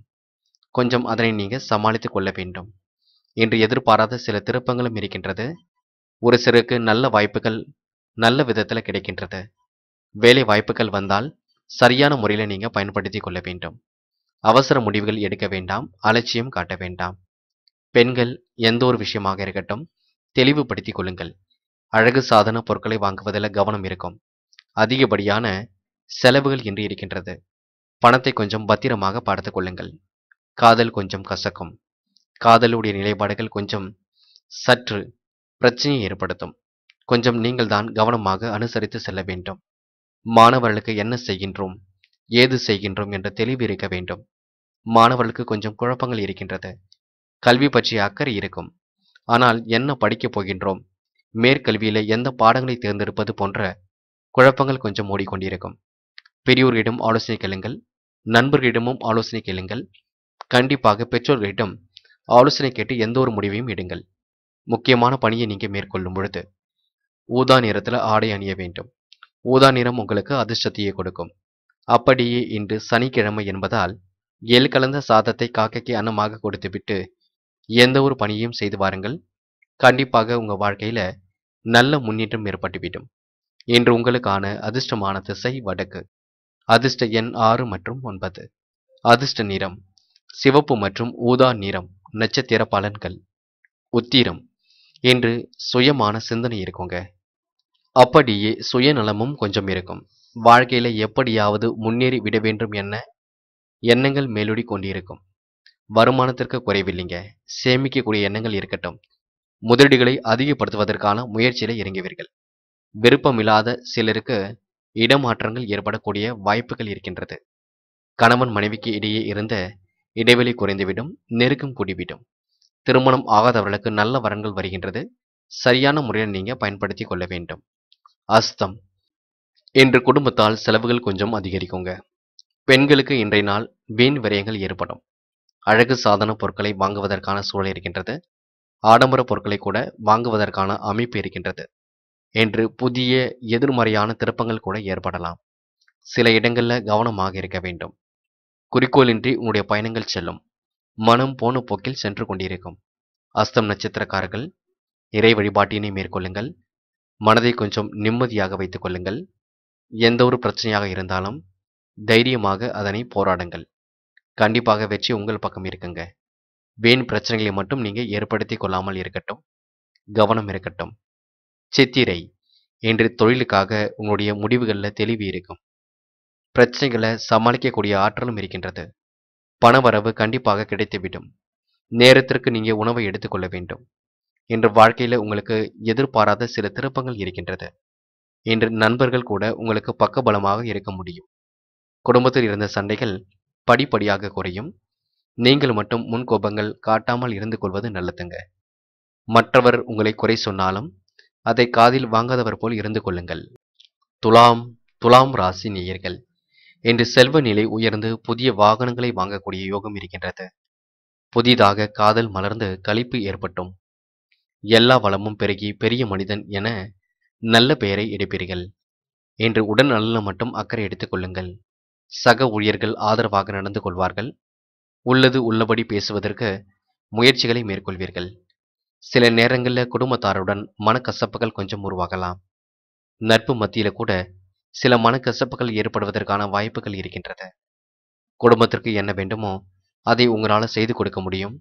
கொஞ்சம் அதனை நீங்கள் சமாளித்து கொள்ள வேண்டும் என்று எதிர்பாராத சில திருப்பங்களும் இருக்கின்றது ஒரு சிலருக்கு நல்ல வாய்ப்புகள் நல்ல விதத்தில் கிடைக்கின்றது வேலை வாய்ப்புகள் வந்தால் சரியான முறையில் நீங்கள் பயன்படுத்தி கொள்ள வேண்டும் அவசர முடிவுகள் எடுக்க வேண்டாம் அலட்சியம் காட்ட வேண்டாம் பெண்கள் எந்த ஒரு விஷயமாக இருக்கட்டும் தெளிவுபடுத்திக் கொள்ளுங்கள் அழகு சாதன பொருட்களை வாங்குவதில் கவனம் இருக்கும் அதிகப்படியான செலவுகள் இன்றி இருக்கின்றது பணத்தை கொஞ்சம் பத்திரமாக பார்த்து கொள்ளுங்கள் காதல் கொஞ்சம் கசக்கும் காதலுடைய நிலைப்பாடுகள் கொஞ்சம் சற்று பிரச்சனையை ஏற்படுத்தும் கொஞ்சம் நீங்கள் தான் கவனமாக அனுசரித்து செல்ல வேண்டும் மாணவர்களுக்கு என்ன செய்கின்றோம் ஏது செய்கின்றோம் என்ற தெளிவு இருக்க வேண்டும் மாணவர்களுக்கு கொஞ்சம் குழப்பங்கள் இருக்கின்றது கல்வி பற்றிய அக்கறை இருக்கும் ஆனால் என்ன படிக்கப் போகின்றோம் மேற்கல்வியில எந்த பாடங்களை தேர்ந்தெடுப்பது போன்ற குழப்பங்கள் கொஞ்சம் ஓடிக்கொண்டிருக்கும் பெரியோர்களிடம் ஆலோசனை கேளுங்கள் நண்பர்களிடமும் ஆலோசனை கேளுங்கள் கண்டிப்பாக பெற்றோர்களிடம் ஆலோசனை கேட்டு எந்த ஒரு முடிவையும் எடுங்கள் முக்கியமான பணியை நீங்கள் மேற்கொள்ளும் பொழுது ஊதா நிறத்தில் ஆடை அணிய வேண்டும் ஊதா நிறம் உங்களுக்கு அதிர்ஷ்டத்தையே கொடுக்கும் அப்படியே இன்று சனிக்கிழமை என்பதால் எல் கலந்த சாதத்தை காக்கைக்கு அன்னமாக கொடுத்துவிட்டு எந்த ஒரு பணியையும் செய்து வாருங்கள் கண்டிப்பாக உங்கள் வாழ்க்கையில் நல்ல முன்னேற்றம் ஏற்பட்டுவிடும் இன்று உங்களுக்கான அதிர்ஷ்டமான திசை வடக்கு அதிர்ஷ்ட எண் ஆறு மற்றும் ஒன்பது அதிர்ஷ்ட நிறம் சிவப்பு மற்றும் ஊதா நிறம் நட்சத்திர பலன்கள் உத்திரம் என்று சுயமான சிந்தனை இருக்குங்க அப்படியே சுயநலமும் கொஞ்சம் இருக்கும் வாழ்க்கையில எப்படியாவது முன்னேறி விட வேண்டும் என எண்ணங்கள் மேலோடி கொண்டிருக்கும் வருமானத்திற்கு குறைவில்லைங்க சேமிக்கக்கூடிய எண்ணங்கள் இருக்கட்டும் முதலீடுகளை அதிகப்படுத்துவதற்கான முயற்சியில் இறங்குவீர்கள் விருப்பமில்லாத சிலருக்கு இடமாற்றங்கள் ஏற்படக்கூடிய வாய்ப்புகள் இருக்கின்றது கணவன் மனைவிக்கு இடையே இருந்த இடைவெளி குறைந்துவிடும் நெருக்கம் கூடிவிடும் திருமணம் ஆகாதவர்களுக்கு நல்ல வரன்கள் வருகின்றது சரியான முறையில் நீங்கள் பயன்படுத்தி கொள்ள வேண்டும் அஸ்தம் இன்று குடும்பத்தால் செலவுகள் கொஞ்சம் அதிகரிக்குங்க பெண்களுக்கு இன்றைய நாள் வீண் விரயங்கள் ஏற்படும் அழகு சாதன பொருட்களை வாங்குவதற்கான சூழல் இருக்கின்றது ஆடம்பர பொருட்களை கூட வாங்குவதற்கான அமைப்பு இருக்கின்றது என்று புதிய எதிர்மறையான திருப்பங்கள் கூட ஏற்படலாம் சில இடங்களில் கவனமாக இருக்க வேண்டும் குறிக்கோளின்றி உன்னுடைய பயணங்கள் செல்லும் மனம் போன போக்கில் சென்று கொண்டிருக்கும் அஸ்தம் நட்சத்திரக்காரர்கள் இறை வழிபாட்டினை மேற்கொள்ளுங்கள் மனதை கொஞ்சம் நிம்மதியாக வைத்துக் கொள்ளுங்கள் எந்த ஒரு பிரச்சனையாக இருந்தாலும் தைரியமாக அதனை போராடுங்கள் கண்டிப்பாக வெற்றி உங்கள் பக்கம் இருக்குங்க வேண் பிரச்சனைகளை மட்டும் நீங்கள் ஏற்படுத்தி கொள்ளாமல் இருக்கட்டும் கவனம் இருக்கட்டும் சித்திரை என்று தொழிலுக்காக உங்களுடைய முடிவுகளில் தெளிவு இருக்கும் பிரச்சனைகளை சமாளிக்கக்கூடிய ஆற்றலும் இருக்கின்றது பணவரவு கண்டிப்பாக கிடைத்துவிடும் நேரத்திற்கு நீங்கள் உணவை எடுத்துக்கொள்ள வேண்டும் என்ற வாழ்க்கையில் உங்களுக்கு எதிர்பாராத சில திருப்பங்கள் இருக்கின்றது என்று நண்பர்கள் கூட உங்களுக்கு பக்கபலமாக இருக்க முடியும் குடும்பத்தில் இருந்த சண்டைகள் படிப்படியாக குறையும் நீங்கள் மட்டும் முன்கோபங்கள் காட்டாமல் இருந்து கொள்வது நல்லதுங்க மற்றவர் உங்களை குறை சொன்னாலும் அதை காதில் வாங்காதவர் போல் இருந்து கொள்ளுங்கள் துலாம் துலாம் ராசி நேயர்கள் என்று செல்வ நிலை உயர்ந்து புதிய வாகனங்களை வாங்கக்கூடிய யோகம் இருக்கின்றது புதிதாக காதல் மலர்ந்து கழிப்பு ஏற்பட்டும் எல்லா வளமும் பெருகி பெரிய மனிதன் என நல்ல பெயரை எடுப்பீர்கள் என்று உடல் நலனில் மட்டும் அக்கறை எடுத்துக் கொள்ளுங்கள் சக ஊழியர்கள் ஆதரவாக நடந்து கொள்வார்கள் உள்ளது உள்ளபடி பேசுவதற்கு முயற்சிகளை மேற்கொள்வீர்கள் சில நேரங்களில் குடும்பத்தாருடன் மனக்கசப்புகள் கொஞ்சம் உருவாகலாம் நட்பு மத்தியில் கூட சில மனக்கசப்புகள் ஏற்படுவதற்கான வாய்ப்புகள் இருக்கின்றது குடும்பத்திற்கு என்ன வேண்டுமோ அதை உங்களால் செய்து கொடுக்க முடியும்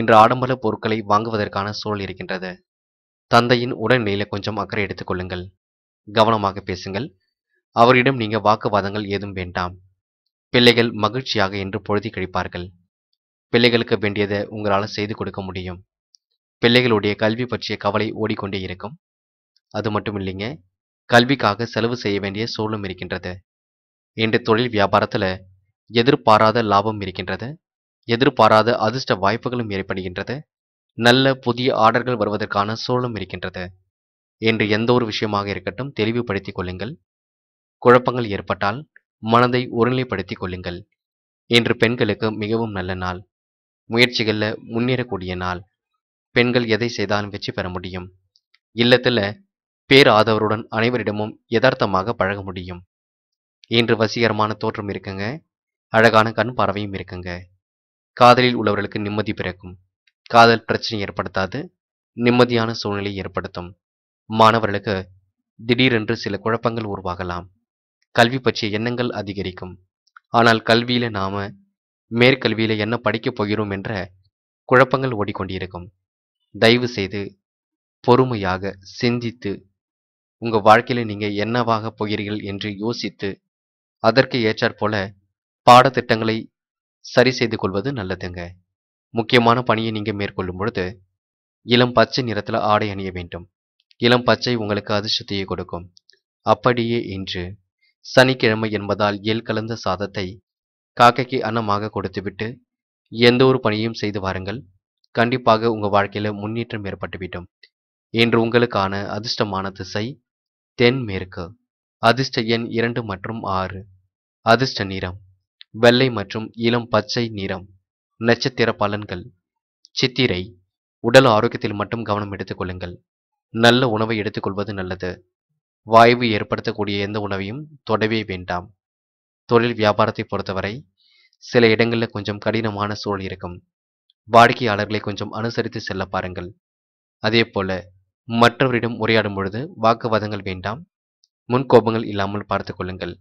இன்று ஆடம்பர பொருட்களை வாங்குவதற்கான சூழல் இருக்கின்றது தந்தையின் உடல்நிலையில கொஞ்சம் அக்கறை எடுத்துக்கொள்ளுங்கள் கவனமாக பேசுங்கள் அவரிடம் நீங்க வாக்குவாதங்கள் ஏதும் வேண்டாம் பிள்ளைகள் மகிழ்ச்சியாக என்று பொழுதி கழிப்பார்கள் பிள்ளைகளுக்கு வேண்டியதை உங்களால் செய்து கொடுக்க முடியும் பிள்ளைகளுடைய கல்வி பற்றிய கவலை ஓடிக்கொண்டே இருக்கும் அது மட்டும் இல்லைங்க கல்விக்காக செலவு செய்ய வேண்டிய சூழலும் இருக்கின்றது இன்று தொழில் வியாபாரத்தில் எதிர்பாராத லாபம் இருக்கின்றது எதிர்பாராத அதிர்ஷ்ட வாய்ப்புகளும் ஏற்படுகின்றது நல்ல புதிய ஆர்டர்கள் வருவதற்கான சூழலும் இருக்கின்றது என்று எந்த ஒரு விஷயமாக இருக்கட்டும் தெளிவுபடுத்திக் கொள்ளுங்கள் குழப்பங்கள் ஏற்பட்டால் மனதை ஒருநிலைப்படுத்திக் கொள்ளுங்கள் இன்று பெண்களுக்கு மிகவும் நல்ல நாள் முயற்சிகளில் முன்னேறக்கூடிய நாள் பெண்கள் எதை செய்தாலும் வெற்றி பெற முடியும் இல்லத்தில் பேர் ஆதவருடன் அனைவரிடமும் யதார்த்தமாக பழக முடியும் இன்று வசீகரமான தோற்றம் இருக்குங்க அழகான கண் பறவையும் இருக்குங்க காதலில் உள்ளவர்களுக்கு நிம்மதி பிறக்கும் காதல் பிரச்சனை ஏற்படுத்தாது நிம்மதியான சூழ்நிலை ஏற்படுத்தும் மாணவர்களுக்கு திடீரென்று சில குழப்பங்கள் உருவாகலாம் கல்வி பற்றிய எண்ணங்கள் அதிகரிக்கும் ஆனால் கல்வியில நாம மேற்கல்வியில என்ன படிக்கப் போகிறோம் என்ற குழப்பங்கள் ஓடிக்கொண்டிருக்கும் தயவு செய்து பொறுமையாக சிந்தித்து உங்க வாழ்க்கையில நீங்க என்னவாக போகிறீர்கள் என்று யோசித்து அதற்கு ஏற்றாற்போல பாடத்திட்டங்களை சரி செய்து கொள்வது நல்லதுங்க முக்கியமான பணியை நீங்க மேற்கொள்ளும் பொழுது இளம் பச்சை நிறத்துல ஆடை அணிய வேண்டும் இளம் பச்சை உங்களுக்கு அதிர்ஷ்டத்தையே கொடுக்கும் அப்படியே இன்று சனிக்கிழமை என்பதால் எல் கலந்த சாதத்தை காக்கைக்கு அன்னமாக கொடுத்துவிட்டு எந்த ஒரு பணியும் செய்து வாருங்கள் கண்டிப்பாக உங்கள் வாழ்க்கையில் முன்னேற்றம் ஏற்பட்டுவிட்டோம் இன்று உங்களுக்கான அதிர்ஷ்டமான திசை தென்மேற்கு அதிர்ஷ்ட எண் இரண்டு மற்றும் ஆறு அதிர்ஷ்ட நிறம் வெள்ளை மற்றும் இளம் பச்சை நிறம் நட்சத்திர பலன்கள் சித்திரை உடல் ஆரோக்கியத்தில் மட்டும் கவனம் எடுத்துக் கொள்ளுங்கள் நல்ல உணவை எடுத்துக்கொள்வது நல்லது வாய்வு ஏற்படுத்தக்கூடிய எந்த உணவையும் தொடவே வேண்டாம் தொழில் வியாபாரத்தை பொறுத்தவரை சில இடங்களில் கொஞ்சம் கடினமான சூழல் இருக்கும் வாடிக்கையாளர்களை கொஞ்சம் அனுசரித்து செல்ல பாருங்கள் அதே போல மற்றவரிடம் உரையாடும் பொழுது வாக்குவாதங்கள் வேண்டாம் முன்கோபங்கள் இல்லாமல் பார்த்து கொள்ளுங்கள்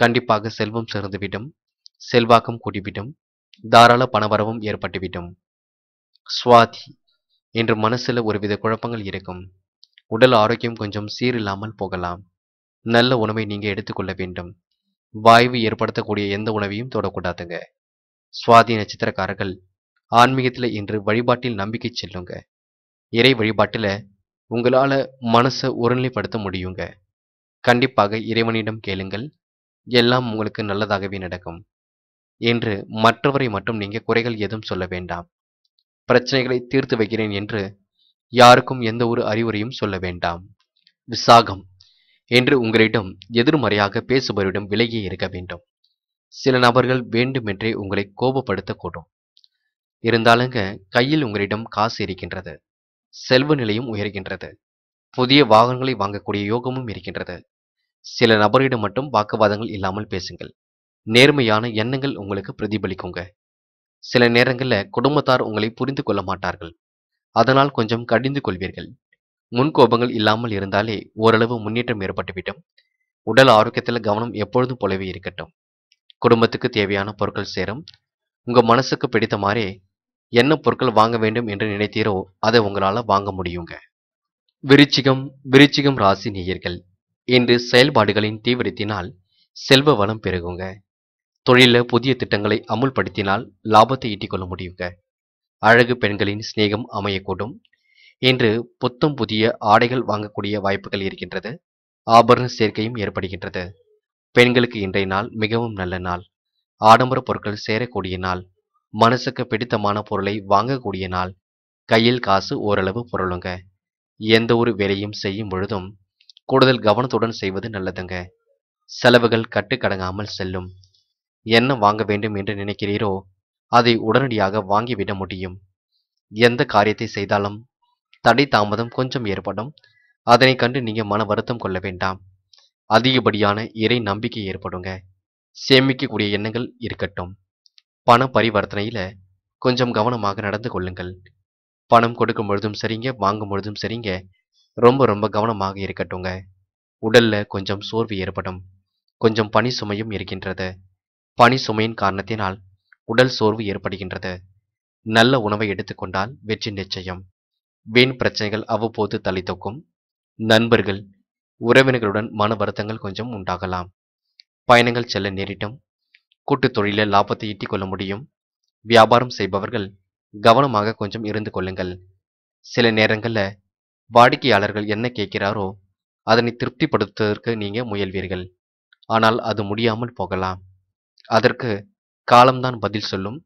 கண்டிப்பாக செல்வம் சிறந்துவிடும் செல்வாக்கம் கூடிவிடும் தாராள பணவரவும் ஏற்பட்டுவிடும் சுவாதி என்று மனசுல ஒருவித குழப்பங்கள் இருக்கும் உடல் ஆரோக்கியம் கொஞ்சம் சீரில்லாமல் போகலாம் நல்ல உணவை நீங்கள் எடுத்துக்கொள்ள வேண்டும் வாய்வு ஏற்படுத்தக்கூடிய எந்த உணவையும் தொடக்கூடாதுங்க சுவாதி நட்சத்திரக்காரர்கள் ஆன்மீகத்தில் இன்று வழிபாட்டில் நம்பிக்கை செல்லுங்க இறை வழிபாட்டில் உங்களால் மனசை ஒருநிலைப்படுத்த முடியுங்க கண்டிப்பாக இறைவனிடம் கேளுங்கள் எல்லாம் உங்களுக்கு நல்லதாகவே நடக்கும் என்று மற்றவரை மட்டும் நீங்கள் குறைகள் எதுவும் சொல்ல வேண்டாம் பிரச்சனைகளை தீர்த்து வைக்கிறேன் என்று யாருக்கும் எந்த ஒரு அறிவுரையும் சொல்ல வேண்டாம் விசாகம் என்று உங்களிடம் எதிர்மறையாக பேசுபவரிடம் விலகியே இருக்க வேண்டும் சில நபர்கள் வேண்டுமென்றே உங்களை கோபப்படுத்தக்கூடும் இருந்தாலுங்க கையில் உங்களிடம் காசு இருக்கின்றது செல்வ நிலையும் உயர்கின்றது புதிய வாகனங்களை வாங்கக்கூடிய யோகமும் இருக்கின்றது சில நபரிடம் மட்டும் வாக்குவாதங்கள் இல்லாமல் பேசுங்கள் நேர்மையான எண்ணங்கள் உங்களுக்கு பிரதிபலிக்குங்க சில நேரங்களில் குடும்பத்தார் உங்களை புரிந்து கொள்ள மாட்டார்கள் அதனால் கொஞ்சம் கடிந்து கொள்வீர்கள் முன்கோபங்கள் இல்லாமல் இருந்தாலே ஓரளவு முன்னேற்றம் ஏற்பட்டுவிட்டும் உடல் ஆரோக்கியத்தில் கவனம் எப்பொழுதும் போலவே இருக்கட்டும் குடும்பத்துக்கு தேவையான பொருட்கள் சேரும் உங்க மனசுக்கு பிடித்த மாதிரி என்ன பொருட்கள் வாங்க வேண்டும் என்று நினைத்தீரோ அதை உங்களால வாங்க முடியுங்க விருச்சிகம் விருச்சிகம் ராசி நேயர்கள் இன்று செயல்பாடுகளின் தீவிரத்தினால் செல்வ வளம் பெருகுங்க தொழில புதிய திட்டங்களை அமுல்படுத்தினால் லாபத்தை ஈட்டிக்கொள்ள முடியுங்க அழகு பெண்களின் சிநேகம் அமையக்கூடும் இன்று புத்தம் புதிய ஆடைகள் வாங்கக்கூடிய வாய்ப்புகள் இருக்கின்றது ஆபரண சேர்க்கையும் ஏற்படுகின்றது பெண்களுக்கு இன்றைய நாள் மிகவும் நல்ல நாள் ஆடம்பர பொருட்கள் சேரக்கூடிய நாள் மனசுக்கு பிடித்தமான பொருளை வாங்கக்கூடிய நாள் கையில் காசு ஓரளவு பொருளுங்க எந்த ஒரு வேலையும் செய்யும் பொழுதும் கூடுதல் கவனத்துடன் செய்வது நல்லதுங்க செலவுகள் கட்டுக்கடங்காமல் செல்லும் என்ன வாங்க வேண்டும் என்று நினைக்கிறீரோ அதை உடனடியாக வாங்கிவிட முடியும் எந்த காரியத்தை செய்தாலும் தடை தாமதம் கொஞ்சம் ஏற்படும் அதனை கண்டு நீங்க மன வருத்தம் கொள்ள வேண்டாம் அதிகப்படியான இறை நம்பிக்கை ஏற்படுங்க சேமிக்கக்கூடிய எண்ணங்கள் இருக்கட்டும் பண பரிவர்த்தனையில கொஞ்சம் கவனமாக நடந்து கொள்ளுங்கள் பணம் கொடுக்கும் பொழுதும் சரிங்க வாங்கும் பொழுதும் சரிங்க ரொம்ப ரொம்ப கவனமாக இருக்கட்டுங்க உடல்ல கொஞ்சம் சோர்வு ஏற்படும் கொஞ்சம் பனி சுமையும் இருக்கின்றது பனி சுமையின் காரணத்தினால் உடல் சோர்வு ஏற்படுகின்றது நல்ல உணவை எடுத்துக்கொண்டால் வெற்றி நிச்சயம் வீண் பிரச்சனைகள் அவ்வப்போது தலை தொக்கும் நண்பர்கள் உறவினர்களுடன் மன வருத்தங்கள் கொஞ்சம் உண்டாகலாம் பயணங்கள் செல்ல நேரிட்டும் கூட்டுத் தொழிலில் லாபத்தை ஈட்டிக் கொள்ள முடியும் வியாபாரம் செய்பவர்கள் கவனமாக கொஞ்சம் இருந்து கொள்ளுங்கள் சில நேரங்களில் வாடிக்கையாளர்கள் என்ன கேட்கிறாரோ அதனை திருப்திப்படுத்துவதற்கு நீங்கள் முயல்வீர்கள் ஆனால் அது முடியாமல் போகலாம் அதற்கு காலம்தான் பதில் சொல்லும்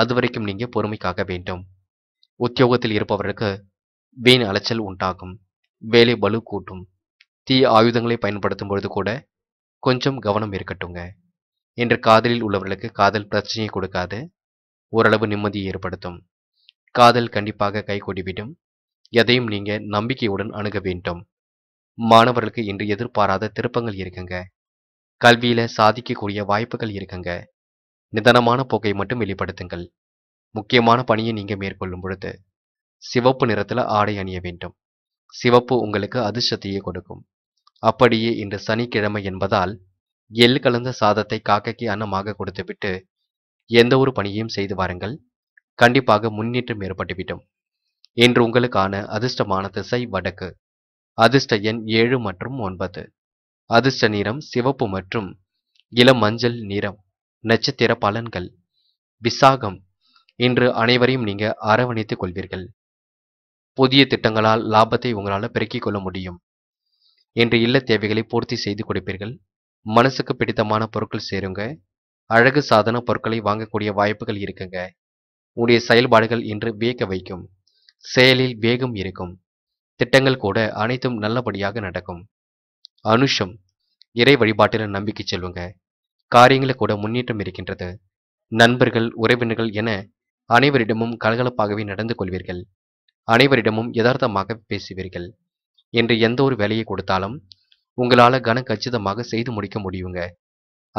அதுவரைக்கும் நீங்கள் பொறுமை காக்க வேண்டும் உத்தியோகத்தில் இருப்பவர்களுக்கு வீண் அலைச்சல் உண்டாகும் வேலை பலு கூட்டும் தீய ஆயுதங்களை பயன்படுத்தும் பொழுது கூட கொஞ்சம் கவனம் இருக்கட்டுங்க என்று காதலில் உள்ளவர்களுக்கு காதல் பிரச்சனையை கொடுக்காது ஓரளவு நிம்மதியை ஏற்படுத்தும் காதல் கண்டிப்பாக கொடிவிடும் எதையும் நீங்க நம்பிக்கையுடன் அணுக வேண்டும் மாணவர்களுக்கு இன்று எதிர்பாராத திருப்பங்கள் இருக்குங்க கல்வியில சாதிக்கக்கூடிய வாய்ப்புகள் இருக்குங்க நிதானமான போக்கை மட்டும் வெளிப்படுத்துங்கள் முக்கியமான பணியை நீங்கள் மேற்கொள்ளும் பொழுது சிவப்பு நிறத்தில் ஆடை அணிய வேண்டும் சிவப்பு உங்களுக்கு அதிர்ஷ்டத்தையே கொடுக்கும் அப்படியே இன்று சனிக்கிழமை என்பதால் எள் கலந்த சாதத்தை காக்கைக்கு அன்னமாக கொடுத்துவிட்டு எந்த ஒரு பணியையும் செய்து வாருங்கள் கண்டிப்பாக முன்னேற்றம் ஏற்பட்டுவிடும் இன்று உங்களுக்கான அதிர்ஷ்டமான திசை வடக்கு அதிர்ஷ்ட எண் ஏழு மற்றும் ஒன்பது அதிர்ஷ்ட நிறம் சிவப்பு மற்றும் இளம் மஞ்சள் நிறம் நட்சத்திர பலன்கள் விசாகம் இன்று அனைவரையும் நீங்க அரவணைத்துக் கொள்வீர்கள் புதிய திட்டங்களால் லாபத்தை உங்களால் பெருக்கிக் கொள்ள முடியும் இன்று இல்ல தேவைகளை பூர்த்தி செய்து கொடுப்பீர்கள் மனசுக்கு பிடித்தமான பொருட்கள் சேருங்க அழகு சாதன பொருட்களை வாங்கக்கூடிய வாய்ப்புகள் இருக்குங்க உங்களுடைய செயல்பாடுகள் இன்று வியக்க வைக்கும் செயலில் வேகம் இருக்கும் திட்டங்கள் கூட அனைத்தும் நல்லபடியாக நடக்கும் அனுஷம் இறை வழிபாட்டில நம்பிக்கை செல்வங்க காரியங்கள கூட முன்னேற்றம் இருக்கின்றது நண்பர்கள் உறவினர்கள் என அனைவரிடமும் கலகலப்பாகவே நடந்து கொள்வீர்கள் அனைவரிடமும் யதார்த்தமாக பேசுவீர்கள் என்று எந்த ஒரு வேலையை கொடுத்தாலும் உங்களால் கன கச்சிதமாக செய்து முடிக்க முடியுங்க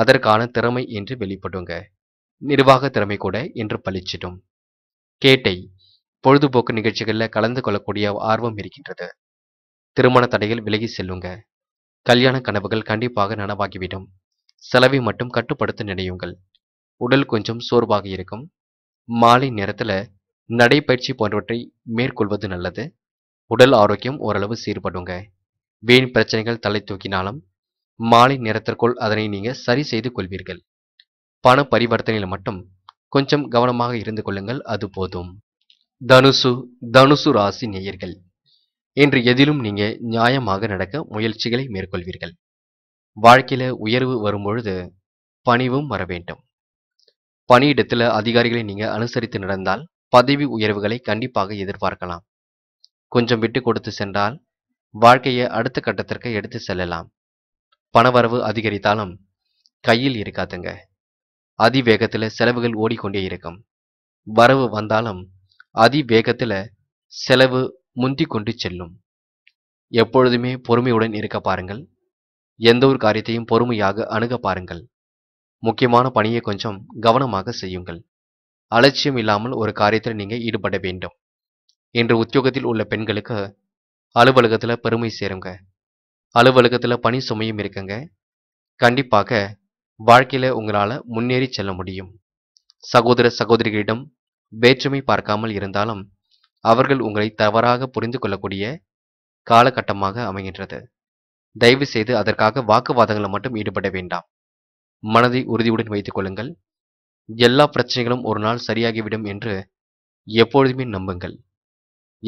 அதற்கான திறமை என்று வெளிப்படுங்க நிர்வாக திறமை கூட என்று பளிச்சிடும் கேட்டை பொழுதுபோக்கு நிகழ்ச்சிகளில் கலந்து கொள்ளக்கூடிய ஆர்வம் இருக்கின்றது திருமண தடைகள் விலகி செல்லுங்க கல்யாண கனவுகள் கண்டிப்பாக நனவாகிவிடும் செலவை மட்டும் கட்டுப்படுத்த நினையுங்கள் உடல் கொஞ்சம் சோர்வாக இருக்கும் மாலை நேரத்தில் நடைப்பயிற்சி போன்றவற்றை மேற்கொள்வது நல்லது உடல் ஆரோக்கியம் ஓரளவு சீர்படுங்க வீண் பிரச்சனைகள் தலை தூக்கினாலும் மாலை நேரத்திற்குள் அதனை நீங்க சரி செய்து கொள்வீர்கள் பண பரிவர்த்தனையில் மட்டும் கொஞ்சம் கவனமாக இருந்து கொள்ளுங்கள் அது போதும் தனுசு தனுசு ராசி நேயர்கள் இன்று எதிலும் நீங்க நியாயமாக நடக்க முயற்சிகளை மேற்கொள்வீர்கள் வாழ்க்கையில் உயர்வு வரும்பொழுது பணிவும் வர வேண்டும் பணியிடத்தில் அதிகாரிகளை நீங்கள் அனுசரித்து நடந்தால் பதவி உயர்வுகளை கண்டிப்பாக எதிர்பார்க்கலாம் கொஞ்சம் விட்டு கொடுத்து சென்றால் வாழ்க்கையை அடுத்த கட்டத்திற்கு எடுத்து செல்லலாம் பணவரவு அதிகரித்தாலும் கையில் இருக்காதுங்க அதிவேகத்தில் செலவுகள் ஓடிக்கொண்டே இருக்கும் வரவு வந்தாலும் அதிவேகத்தில் செலவு முந்தி கொண்டு செல்லும் எப்பொழுதுமே பொறுமையுடன் இருக்க பாருங்கள் எந்த ஒரு காரியத்தையும் பொறுமையாக அணுக பாருங்கள் முக்கியமான பணியை கொஞ்சம் கவனமாக செய்யுங்கள் அலட்சியம் இல்லாமல் ஒரு காரியத்தில் நீங்கள் ஈடுபட வேண்டும் இன்று உத்தியோகத்தில் உள்ள பெண்களுக்கு அலுவலகத்தில் பெருமை சேருங்க அலுவலகத்தில் பணி சுமையும் இருக்குங்க கண்டிப்பாக வாழ்க்கையில் உங்களால் முன்னேறி செல்ல முடியும் சகோதர சகோதரிகளிடம் வேற்றுமை பார்க்காமல் இருந்தாலும் அவர்கள் உங்களை தவறாக புரிந்து கொள்ளக்கூடிய காலகட்டமாக அமைகின்றது தயவு செய்து அதற்காக வாக்குவாதங்களை மட்டும் ஈடுபட வேண்டாம் மனதை உறுதியுடன் வைத்துக் கொள்ளுங்கள் எல்லா பிரச்சனைகளும் ஒரு நாள் சரியாகிவிடும் என்று எப்பொழுதுமே நம்புங்கள்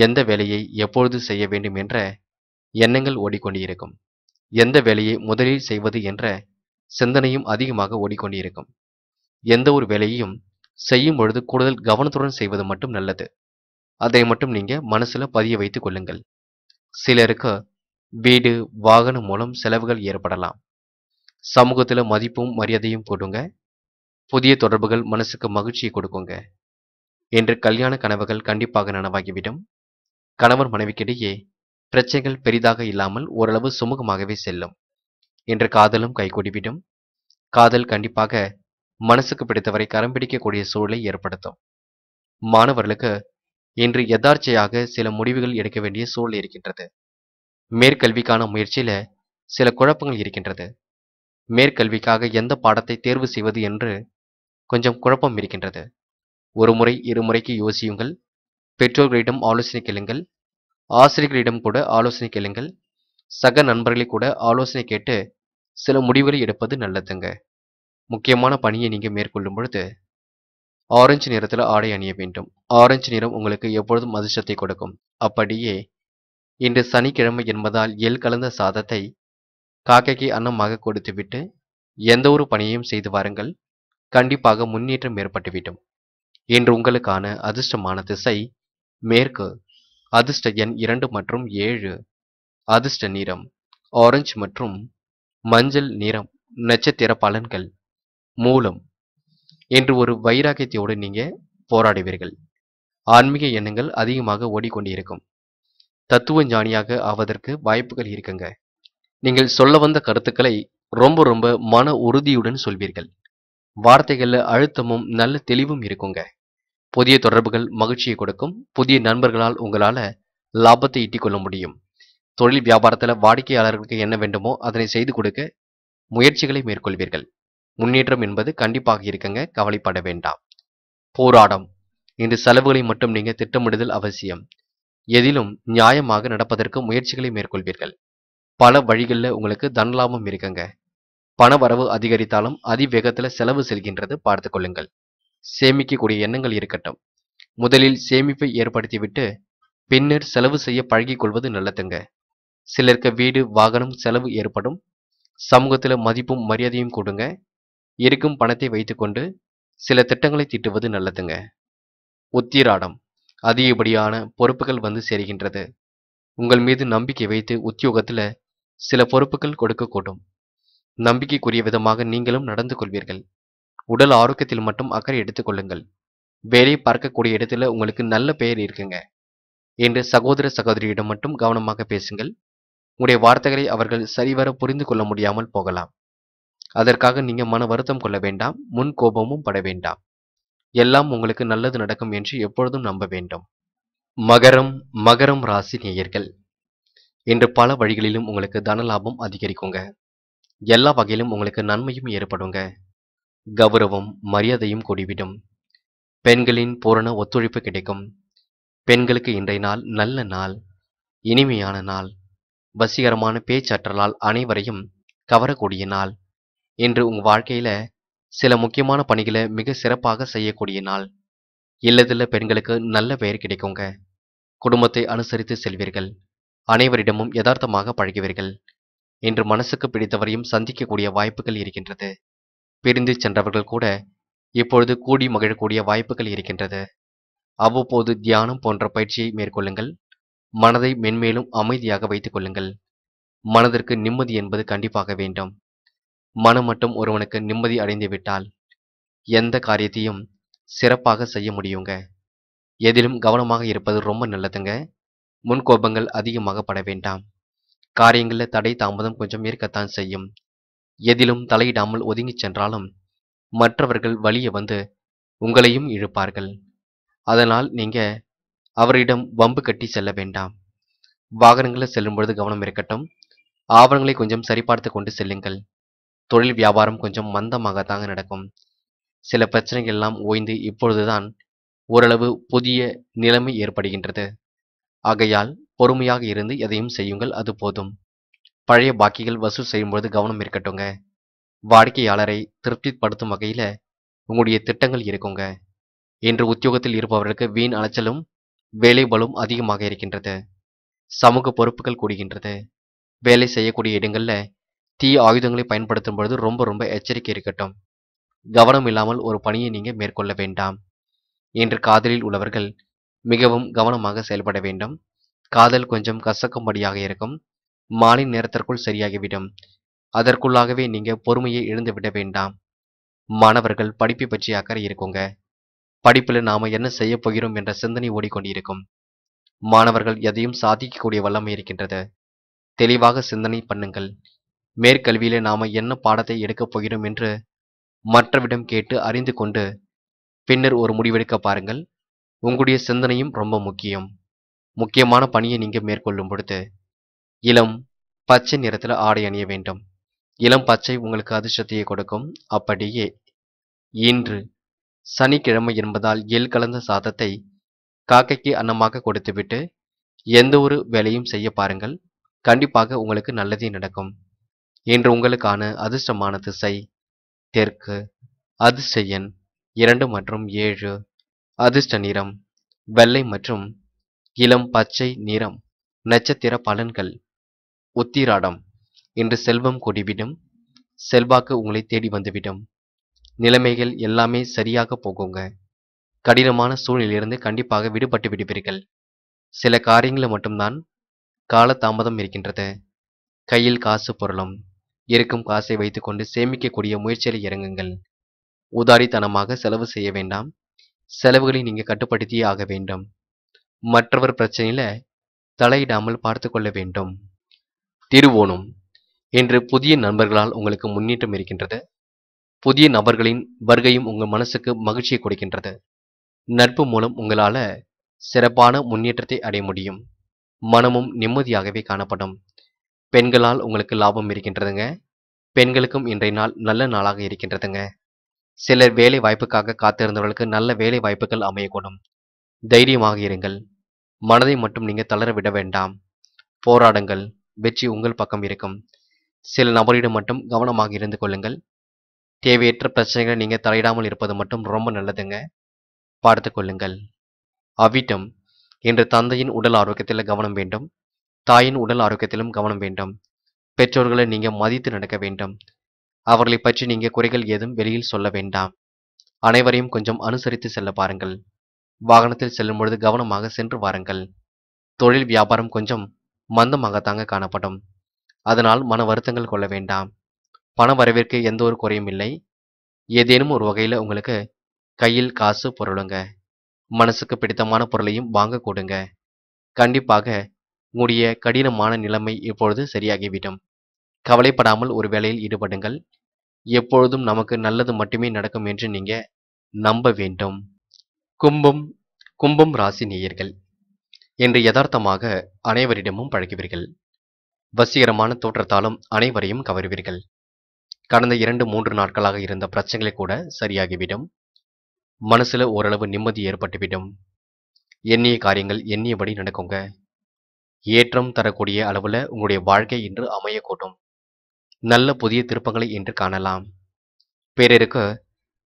எந்த வேலையை எப்பொழுது செய்ய வேண்டும் என்ற எண்ணங்கள் ஓடிக்கொண்டிருக்கும் எந்த வேலையை முதலில் செய்வது என்ற சிந்தனையும் அதிகமாக ஓடிக்கொண்டிருக்கும் எந்த ஒரு வேலையையும் செய்யும் பொழுது கூடுதல் கவனத்துடன் செய்வது மட்டும் நல்லது அதை மட்டும் நீங்க மனசுல பதிய வைத்துக் கொள்ளுங்கள் சிலருக்கு வீடு வாகனம் மூலம் செலவுகள் ஏற்படலாம் சமூகத்தில் மதிப்பும் மரியாதையும் கொடுங்க புதிய தொடர்புகள் மனசுக்கு மகிழ்ச்சியை கொடுக்குங்க என்று கல்யாண கனவுகள் கண்டிப்பாக நனவாகிவிடும் கணவர் மனைவிக்கிடையே பிரச்சனைகள் பெரிதாக இல்லாமல் ஓரளவு சுமூகமாகவே செல்லும் என்று காதலும் கைகூடிவிடும் காதல் கண்டிப்பாக மனசுக்கு பிடித்தவரை கரம் பிடிக்கக்கூடிய சூழலை ஏற்படுத்தும் மாணவர்களுக்கு இன்று எதார்ச்சையாக சில முடிவுகள் எடுக்க வேண்டிய சூழல் இருக்கின்றது மேற்கல்விக்கான முயற்சியில சில குழப்பங்கள் இருக்கின்றது மேற்கல்விக்காக எந்த பாடத்தை தேர்வு செய்வது என்று கொஞ்சம் குழப்பம் இருக்கின்றது ஒரு முறை இருமுறைக்கு யோசியுங்கள் பெற்றோர்களிடம் ஆலோசனை கேளுங்கள் ஆசிரியர்களிடம் கூட ஆலோசனை கேளுங்கள் சக நண்பர்களை கூட ஆலோசனை கேட்டு சில முடிவுகளை எடுப்பது நல்லதுங்க முக்கியமான பணியை நீங்கள் மேற்கொள்ளும் பொழுது ஆரஞ்சு நிறத்தில் ஆடை அணிய வேண்டும் ஆரஞ்சு நிறம் உங்களுக்கு எப்பொழுதும் அதிர்ஷ்டத்தை கொடுக்கும் அப்படியே இன்று சனிக்கிழமை என்பதால் எல் கலந்த சாதத்தை காக்கைக்கு அன்னமாக கொடுத்துவிட்டு எந்த ஒரு பணியையும் செய்து வாருங்கள் கண்டிப்பாக முன்னேற்றம் ஏற்பட்டுவிடும் இன்று உங்களுக்கான அதிர்ஷ்டமான திசை மேற்கு அதிர்ஷ்ட எண் இரண்டு மற்றும் ஏழு அதிர்ஷ்ட நிறம் ஆரஞ்சு மற்றும் மஞ்சள் நிறம் நட்சத்திர பலன்கள் மூலம் என்று ஒரு வைராக்கியத்தோடு நீங்கள் போராடுவீர்கள் ஆன்மீக எண்ணங்கள் அதிகமாக ஓடிக்கொண்டிருக்கும் தத்துவ ஞானியாக ஆவதற்கு வாய்ப்புகள் இருக்குங்க நீங்கள் சொல்ல வந்த கருத்துக்களை ரொம்ப ரொம்ப மன உறுதியுடன் சொல்வீர்கள் வார்த்தைகளில் அழுத்தமும் நல்ல தெளிவும் இருக்குங்க புதிய தொடர்புகள் மகிழ்ச்சியை கொடுக்கும் புதிய நண்பர்களால் உங்களால் லாபத்தை கொள்ள முடியும் தொழில் வியாபாரத்தில் வாடிக்கையாளர்களுக்கு என்ன வேண்டுமோ அதனை செய்து கொடுக்க முயற்சிகளை மேற்கொள்வீர்கள் முன்னேற்றம் என்பது கண்டிப்பாக இருக்குங்க கவலைப்பட வேண்டாம் போராடம் இந்த செலவுகளை மட்டும் நீங்கள் திட்டமிடுதல் அவசியம் எதிலும் நியாயமாக நடப்பதற்கு முயற்சிகளை மேற்கொள்வீர்கள் பல வழிகளில் உங்களுக்கு லாபம் இருக்குங்க பண வரவு அதிகரித்தாலும் அதிவேகத்தில் செலவு செல்கின்றது பார்த்து கொள்ளுங்கள் சேமிக்கக்கூடிய எண்ணங்கள் இருக்கட்டும் முதலில் சேமிப்பை ஏற்படுத்திவிட்டு பின்னர் செலவு செய்ய கொள்வது நல்லதுங்க சிலருக்கு வீடு வாகனம் செலவு ஏற்படும் சமூகத்தில் மதிப்பும் மரியாதையும் கொடுங்க இருக்கும் பணத்தை வைத்துக்கொண்டு சில திட்டங்களை தீட்டுவது நல்லதுங்க உத்திராடம் அதிகப்படியான பொறுப்புகள் வந்து சேர்கின்றது உங்கள் மீது நம்பிக்கை வைத்து உத்தியோகத்தில் சில பொறுப்புகள் கொடுக்கக்கூடும் நம்பிக்கைக்குரிய விதமாக நீங்களும் நடந்து கொள்வீர்கள் உடல் ஆரோக்கியத்தில் மட்டும் அக்கறை எடுத்துக்கொள்ளுங்கள் வேலை பார்க்கக்கூடிய இடத்துல உங்களுக்கு நல்ல பெயர் இருக்குங்க என்று சகோதர சகோதரியிடம் மட்டும் கவனமாக பேசுங்கள் உங்களுடைய வார்த்தைகளை அவர்கள் சரிவர புரிந்து கொள்ள முடியாமல் போகலாம் அதற்காக நீங்க மன வருத்தம் கொள்ள வேண்டாம் முன் கோபமும் பட வேண்டாம் எல்லாம் உங்களுக்கு நல்லது நடக்கும் என்று எப்பொழுதும் நம்ப வேண்டும் மகரம் மகரம் ராசி நேயர்கள் இன்று பல வழிகளிலும் உங்களுக்கு தன லாபம் அதிகரிக்குங்க எல்லா வகையிலும் உங்களுக்கு நன்மையும் ஏற்படுங்க கௌரவம் மரியாதையும் கூடிவிடும் பெண்களின் பூரண ஒத்துழைப்பு கிடைக்கும் பெண்களுக்கு இன்றைய நாள் நல்ல நாள் இனிமையான நாள் வசீகரமான பேச்சற்றலால் அனைவரையும் கவரக்கூடிய நாள் என்று உங்கள் வாழ்க்கையில் சில முக்கியமான பணிகளை மிக சிறப்பாக செய்யக்கூடிய நாள் இல்லதில்ல பெண்களுக்கு நல்ல பெயர் கிடைக்குங்க குடும்பத்தை அனுசரித்து செல்வீர்கள் அனைவரிடமும் யதார்த்தமாக பழகுவீர்கள் இன்று மனசுக்கு பிடித்தவரையும் சந்திக்கக்கூடிய வாய்ப்புகள் இருக்கின்றது பிரிந்து சென்றவர்கள் கூட இப்பொழுது கூடி மகிழக்கூடிய வாய்ப்புகள் இருக்கின்றது அவ்வப்போது தியானம் போன்ற பயிற்சியை மேற்கொள்ளுங்கள் மனதை மென்மேலும் அமைதியாக வைத்துக் கொள்ளுங்கள் மனதிற்கு நிம்மதி என்பது கண்டிப்பாக வேண்டும் மனம் மட்டும் ஒருவனுக்கு நிம்மதி அடைந்து விட்டால் எந்த காரியத்தையும் சிறப்பாக செய்ய முடியுங்க எதிலும் கவனமாக இருப்பது ரொம்ப நல்லதுங்க முன்கோபங்கள் அதிகமாக பட வேண்டாம் காரியங்களில் தடை தாமதம் கொஞ்சம் இருக்கத்தான் செய்யும் எதிலும் தலையிடாமல் ஒதுங்கிச் சென்றாலும் மற்றவர்கள் வழியே வந்து உங்களையும் இழுப்பார்கள் அதனால் நீங்க அவரிடம் வம்பு கட்டி செல்ல வேண்டாம் வாகனங்களில் செல்லும் பொழுது கவனம் இருக்கட்டும் ஆவணங்களை கொஞ்சம் சரிபார்த்து கொண்டு செல்லுங்கள் தொழில் வியாபாரம் கொஞ்சம் மந்தமாக தாங்க நடக்கும் சில பிரச்சனைகள் எல்லாம் ஓய்ந்து இப்பொழுதுதான் ஓரளவு புதிய நிலைமை ஏற்படுகின்றது ஆகையால் பொறுமையாக இருந்து எதையும் செய்யுங்கள் அது போதும் பழைய பாக்கிகள் வசூல் செய்யும்பொழுது கவனம் இருக்கட்டுங்க வாடிக்கையாளரை திருப்திப்படுத்தும் வகையில் உங்களுடைய திட்டங்கள் இருக்குங்க இன்று உத்தியோகத்தில் இருப்பவர்களுக்கு வீண் அலைச்சலும் வேலை பலும் அதிகமாக இருக்கின்றது சமூக பொறுப்புகள் கூடுகின்றது வேலை செய்யக்கூடிய இடங்களில் தீய ஆயுதங்களை பயன்படுத்தும் பொழுது ரொம்ப ரொம்ப எச்சரிக்கை இருக்கட்டும் கவனம் இல்லாமல் ஒரு பணியை நீங்கள் மேற்கொள்ள வேண்டாம் என்று காதலில் உள்ளவர்கள் மிகவும் கவனமாக செயல்பட வேண்டும் காதல் கொஞ்சம் கசக்கும்படியாக இருக்கும் மாலை நேரத்திற்குள் சரியாகிவிடும் அதற்குள்ளாகவே நீங்கள் பொறுமையை இழந்துவிட வேண்டாம் மாணவர்கள் படிப்பை பற்றி அக்கறை இருக்குங்க படிப்பில் நாம் என்ன செய்ய போகிறோம் என்ற சிந்தனை ஓடிக்கொண்டிருக்கும் மாணவர்கள் எதையும் சாதிக்கக்கூடிய வல்லமை இருக்கின்றது தெளிவாக சிந்தனை பண்ணுங்கள் மேற்கல்வியில நாம என்ன பாடத்தை எடுக்கப் போகிறோம் என்று மற்றவிடம் கேட்டு அறிந்து கொண்டு பின்னர் ஒரு முடிவெடுக்க பாருங்கள் உங்களுடைய சிந்தனையும் ரொம்ப முக்கியம் முக்கியமான பணியை நீங்கள் மேற்கொள்ளும் பொழுது இளம் பச்சை நிறத்துல ஆடை அணிய வேண்டும் இளம் பச்சை உங்களுக்கு அதிர்ஷ்டத்தையே கொடுக்கும் அப்படியே இன்று சனிக்கிழமை என்பதால் எல் கலந்த சாதத்தை காக்கைக்கு அன்னமாக கொடுத்துவிட்டு எந்த ஒரு வேலையும் செய்ய பாருங்கள் கண்டிப்பாக உங்களுக்கு நல்லதே நடக்கும் இன்று உங்களுக்கான அதிர்ஷ்டமான திசை தெற்கு அதிர்ஷ்ட எண் இரண்டு மற்றும் ஏழு அதிர்ஷ்ட நிறம் வெள்ளை மற்றும் இளம் பச்சை நிறம் நட்சத்திர பலன்கள் உத்திராடம் இன்று செல்வம் கொடிவிடும் செல்வாக்கு உங்களை தேடி வந்துவிடும் நிலைமைகள் எல்லாமே சரியாக போகுங்க கடினமான சூழ்நிலையிலிருந்து கண்டிப்பாக விடுபட்டு விடுவீர்கள் சில காரியங்களில் மட்டும்தான் காலதாமதம் இருக்கின்றது கையில் காசு பொருளும் இருக்கும் காசை வைத்துக்கொண்டு சேமிக்கக்கூடிய முயற்சியில் இறங்குங்கள் உதாரித்தனமாக செலவு செய்ய வேண்டாம் செலவுகளை நீங்கள் கட்டுப்படுத்தியே ஆக வேண்டும் மற்றவர் பிரச்சனையில் தலையிடாமல் பார்த்து கொள்ள வேண்டும் திருவோணம் என்று புதிய நண்பர்களால் உங்களுக்கு முன்னேற்றம் இருக்கின்றது புதிய நபர்களின் வருகையும் உங்கள் மனசுக்கு மகிழ்ச்சியை கொடுக்கின்றது நட்பு மூலம் உங்களால் சிறப்பான முன்னேற்றத்தை அடைய முடியும் மனமும் நிம்மதியாகவே காணப்படும் பெண்களால் உங்களுக்கு லாபம் இருக்கின்றதுங்க பெண்களுக்கும் இன்றைய நாள் நல்ல நாளாக இருக்கின்றதுங்க சிலர் வேலை வாய்ப்புக்காக காத்திருந்தவர்களுக்கு நல்ல வேலை வாய்ப்புகள் அமையக்கூடும் தைரியமாக இருங்கள் மனதை மட்டும் நீங்கள் தளர விட வேண்டாம் போராடுங்கள் வெற்றி உங்கள் பக்கம் இருக்கும் சில நபரிடம் மட்டும் கவனமாக இருந்து கொள்ளுங்கள் தேவையற்ற பிரச்சனைகளை நீங்கள் தலையிடாமல் இருப்பது மட்டும் ரொம்ப நல்லதுங்க பார்த்து கொள்ளுங்கள் அவ்விட்டம் இன்று தந்தையின் உடல் ஆரோக்கியத்தில் கவனம் வேண்டும் தாயின் உடல் ஆரோக்கியத்திலும் கவனம் வேண்டும் பெற்றோர்களை நீங்க மதித்து நடக்க வேண்டும் அவர்களை பற்றி நீங்க குறைகள் ஏதும் வெளியில் சொல்ல வேண்டாம் அனைவரையும் கொஞ்சம் அனுசரித்து செல்ல பாருங்கள் வாகனத்தில் செல்லும் பொழுது கவனமாக சென்று வாருங்கள் தொழில் வியாபாரம் கொஞ்சம் மந்தமாகத்தாங்க காணப்படும் அதனால் மன வருத்தங்கள் கொள்ள வேண்டாம் பண வரவிற்கு எந்த ஒரு குறையும் இல்லை ஏதேனும் ஒரு வகையில் உங்களுக்கு கையில் காசு பொருளுங்க மனசுக்கு பிடித்தமான பொருளையும் வாங்க கூடுங்க கண்டிப்பாக உங்களுடைய கடினமான நிலைமை இப்பொழுது சரியாகிவிடும் கவலைப்படாமல் ஒரு வேலையில் ஈடுபடுங்கள் எப்பொழுதும் நமக்கு நல்லது மட்டுமே நடக்கும் என்று நீங்க நம்ப வேண்டும் கும்பம் கும்பம் ராசி நேயர்கள் என்று யதார்த்தமாக அனைவரிடமும் பழகுவீர்கள் வசீகரமான தோற்றத்தாலும் அனைவரையும் கவருவீர்கள் கடந்த இரண்டு மூன்று நாட்களாக இருந்த பிரச்சனைகளை கூட சரியாகிவிடும் மனசுல ஓரளவு நிம்மதி ஏற்பட்டுவிடும் எண்ணிய காரியங்கள் எண்ணியபடி நடக்குங்க ஏற்றம் தரக்கூடிய அளவில் உங்களுடைய வாழ்க்கை இன்று அமையக்கூடும் நல்ல புதிய திருப்பங்களை இன்று காணலாம் பேரருக்கு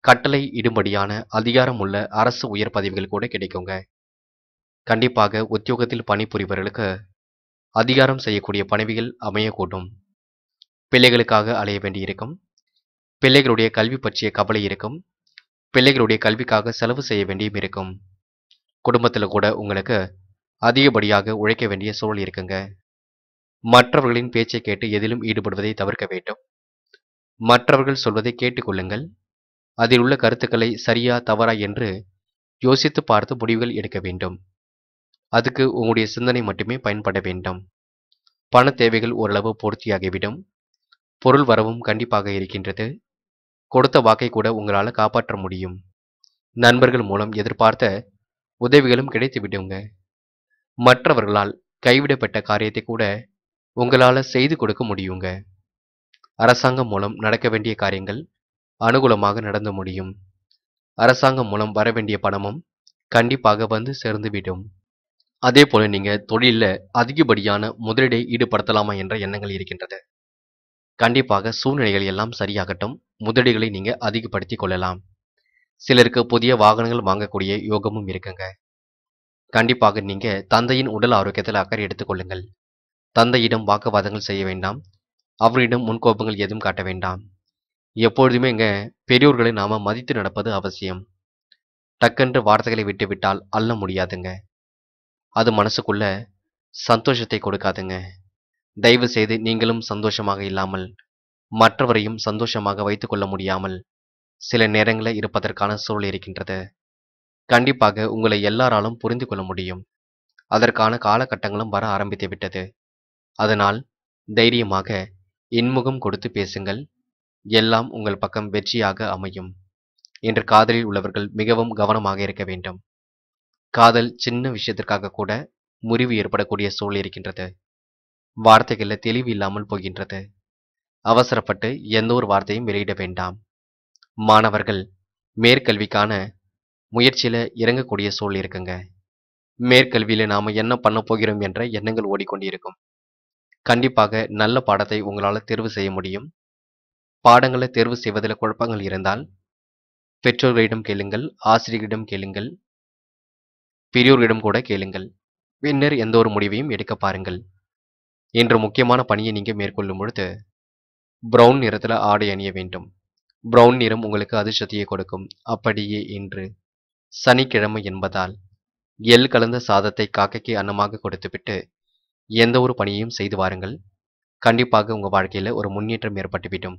கட்டளை இடும்படியான அதிகாரம் உள்ள அரசு உயர் பதவிகள் கூட கிடைக்குங்க கண்டிப்பாக உத்தியோகத்தில் பணிபுரிபவர்களுக்கு அதிகாரம் செய்யக்கூடிய பணிவிகள் அமையக்கூடும் பிள்ளைகளுக்காக அலைய வேண்டியிருக்கும் பிள்ளைகளுடைய கல்வி பற்றிய கவலை இருக்கும் பிள்ளைகளுடைய கல்விக்காக செலவு செய்ய வேண்டியும் இருக்கும் குடும்பத்தில் கூட உங்களுக்கு அதிகப்படியாக உழைக்க வேண்டிய சூழல் இருக்குங்க மற்றவர்களின் பேச்சை கேட்டு எதிலும் ஈடுபடுவதை தவிர்க்க வேண்டும் மற்றவர்கள் சொல்வதை கேட்டுக்கொள்ளுங்கள் அதில் உள்ள கருத்துக்களை சரியா தவறா என்று யோசித்து பார்த்து முடிவுகள் எடுக்க வேண்டும் அதுக்கு உங்களுடைய சிந்தனை மட்டுமே பயன்பட வேண்டும் பண தேவைகள் ஓரளவு பூர்த்தியாகிவிடும் பொருள் வரவும் கண்டிப்பாக இருக்கின்றது கொடுத்த வாக்கை கூட உங்களால் காப்பாற்ற முடியும் நண்பர்கள் மூலம் எதிர்பார்த்த உதவிகளும் கிடைத்து விடுங்க மற்றவர்களால் கைவிடப்பட்ட காரியத்தை கூட உங்களால் செய்து கொடுக்க முடியுங்க அரசாங்கம் மூலம் நடக்க வேண்டிய காரியங்கள் அனுகூலமாக நடந்து முடியும் அரசாங்கம் மூலம் வர வேண்டிய பணமும் கண்டிப்பாக வந்து சேர்ந்துவிடும் அதே போல நீங்கள் தொழிலில் அதிகப்படியான முதலீடை ஈடுபடுத்தலாமா என்ற எண்ணங்கள் இருக்கின்றது கண்டிப்பாக சூழ்நிலைகள் எல்லாம் சரியாகட்டும் முதலீடுகளை நீங்கள் அதிகப்படுத்தி கொள்ளலாம் சிலருக்கு புதிய வாகனங்கள் வாங்கக்கூடிய யோகமும் இருக்குங்க கண்டிப்பாக நீங்க தந்தையின் உடல் ஆரோக்கியத்தில் அக்கறை எடுத்துக்கொள்ளுங்கள் தந்தையிடம் வாக்குவாதங்கள் செய்ய வேண்டாம் அவரிடம் முன்கோபங்கள் எதுவும் காட்ட வேண்டாம் எப்பொழுதுமே இங்க பெரியோர்களை நாம மதித்து நடப்பது அவசியம் டக்கென்று வார்த்தைகளை விட்டுவிட்டால் அல்ல முடியாதுங்க அது மனசுக்குள்ள சந்தோஷத்தை கொடுக்காதுங்க தயவு செய்து நீங்களும் சந்தோஷமாக இல்லாமல் மற்றவரையும் சந்தோஷமாக வைத்துக்கொள்ள முடியாமல் சில நேரங்களில் இருப்பதற்கான சூழல் இருக்கின்றது கண்டிப்பாக உங்களை எல்லாராலும் புரிந்து கொள்ள முடியும் அதற்கான காலகட்டங்களும் வர ஆரம்பித்து விட்டது அதனால் தைரியமாக இன்முகம் கொடுத்து பேசுங்கள் எல்லாம் உங்கள் பக்கம் வெற்றியாக அமையும் என்று காதலில் உள்ளவர்கள் மிகவும் கவனமாக இருக்க வேண்டும் காதல் சின்ன விஷயத்திற்காக கூட முறிவு ஏற்படக்கூடிய சூழல் இருக்கின்றது வார்த்தைகளில் தெளிவு இல்லாமல் போகின்றது அவசரப்பட்டு எந்த ஒரு வார்த்தையும் வெளியிட வேண்டாம் மாணவர்கள் மேற்கல்விக்கான முயற்சியில் இறங்கக்கூடிய சூழல் இருக்குங்க மேற்கல்வியில் நாம் என்ன பண்ண போகிறோம் என்ற எண்ணங்கள் ஓடிக்கொண்டிருக்கும் கண்டிப்பாக நல்ல பாடத்தை உங்களால் தேர்வு செய்ய முடியும் பாடங்களை தேர்வு செய்வதில் குழப்பங்கள் இருந்தால் பெற்றோர்களிடம் கேளுங்கள் ஆசிரியர்களிடம் கேளுங்கள் பெரியோர்களிடம் கூட கேளுங்கள் பின்னர் எந்த ஒரு முடிவையும் எடுக்க பாருங்கள் இன்று முக்கியமான பணியை நீங்கள் மேற்கொள்ளும் பொழுது ப்ரௌன் நிறத்தில் ஆடை அணிய வேண்டும் ப்ரௌன் நிறம் உங்களுக்கு அதிர்ஷ்டத்தையே கொடுக்கும் அப்படியே என்று சனிக்கிழமை என்பதால் எள் கலந்த சாதத்தை காக்கைக்கு அன்னமாக கொடுத்துவிட்டு எந்த ஒரு பணியையும் செய்து வாருங்கள் கண்டிப்பாக உங்கள் வாழ்க்கையில் ஒரு முன்னேற்றம் ஏற்பட்டுவிடும்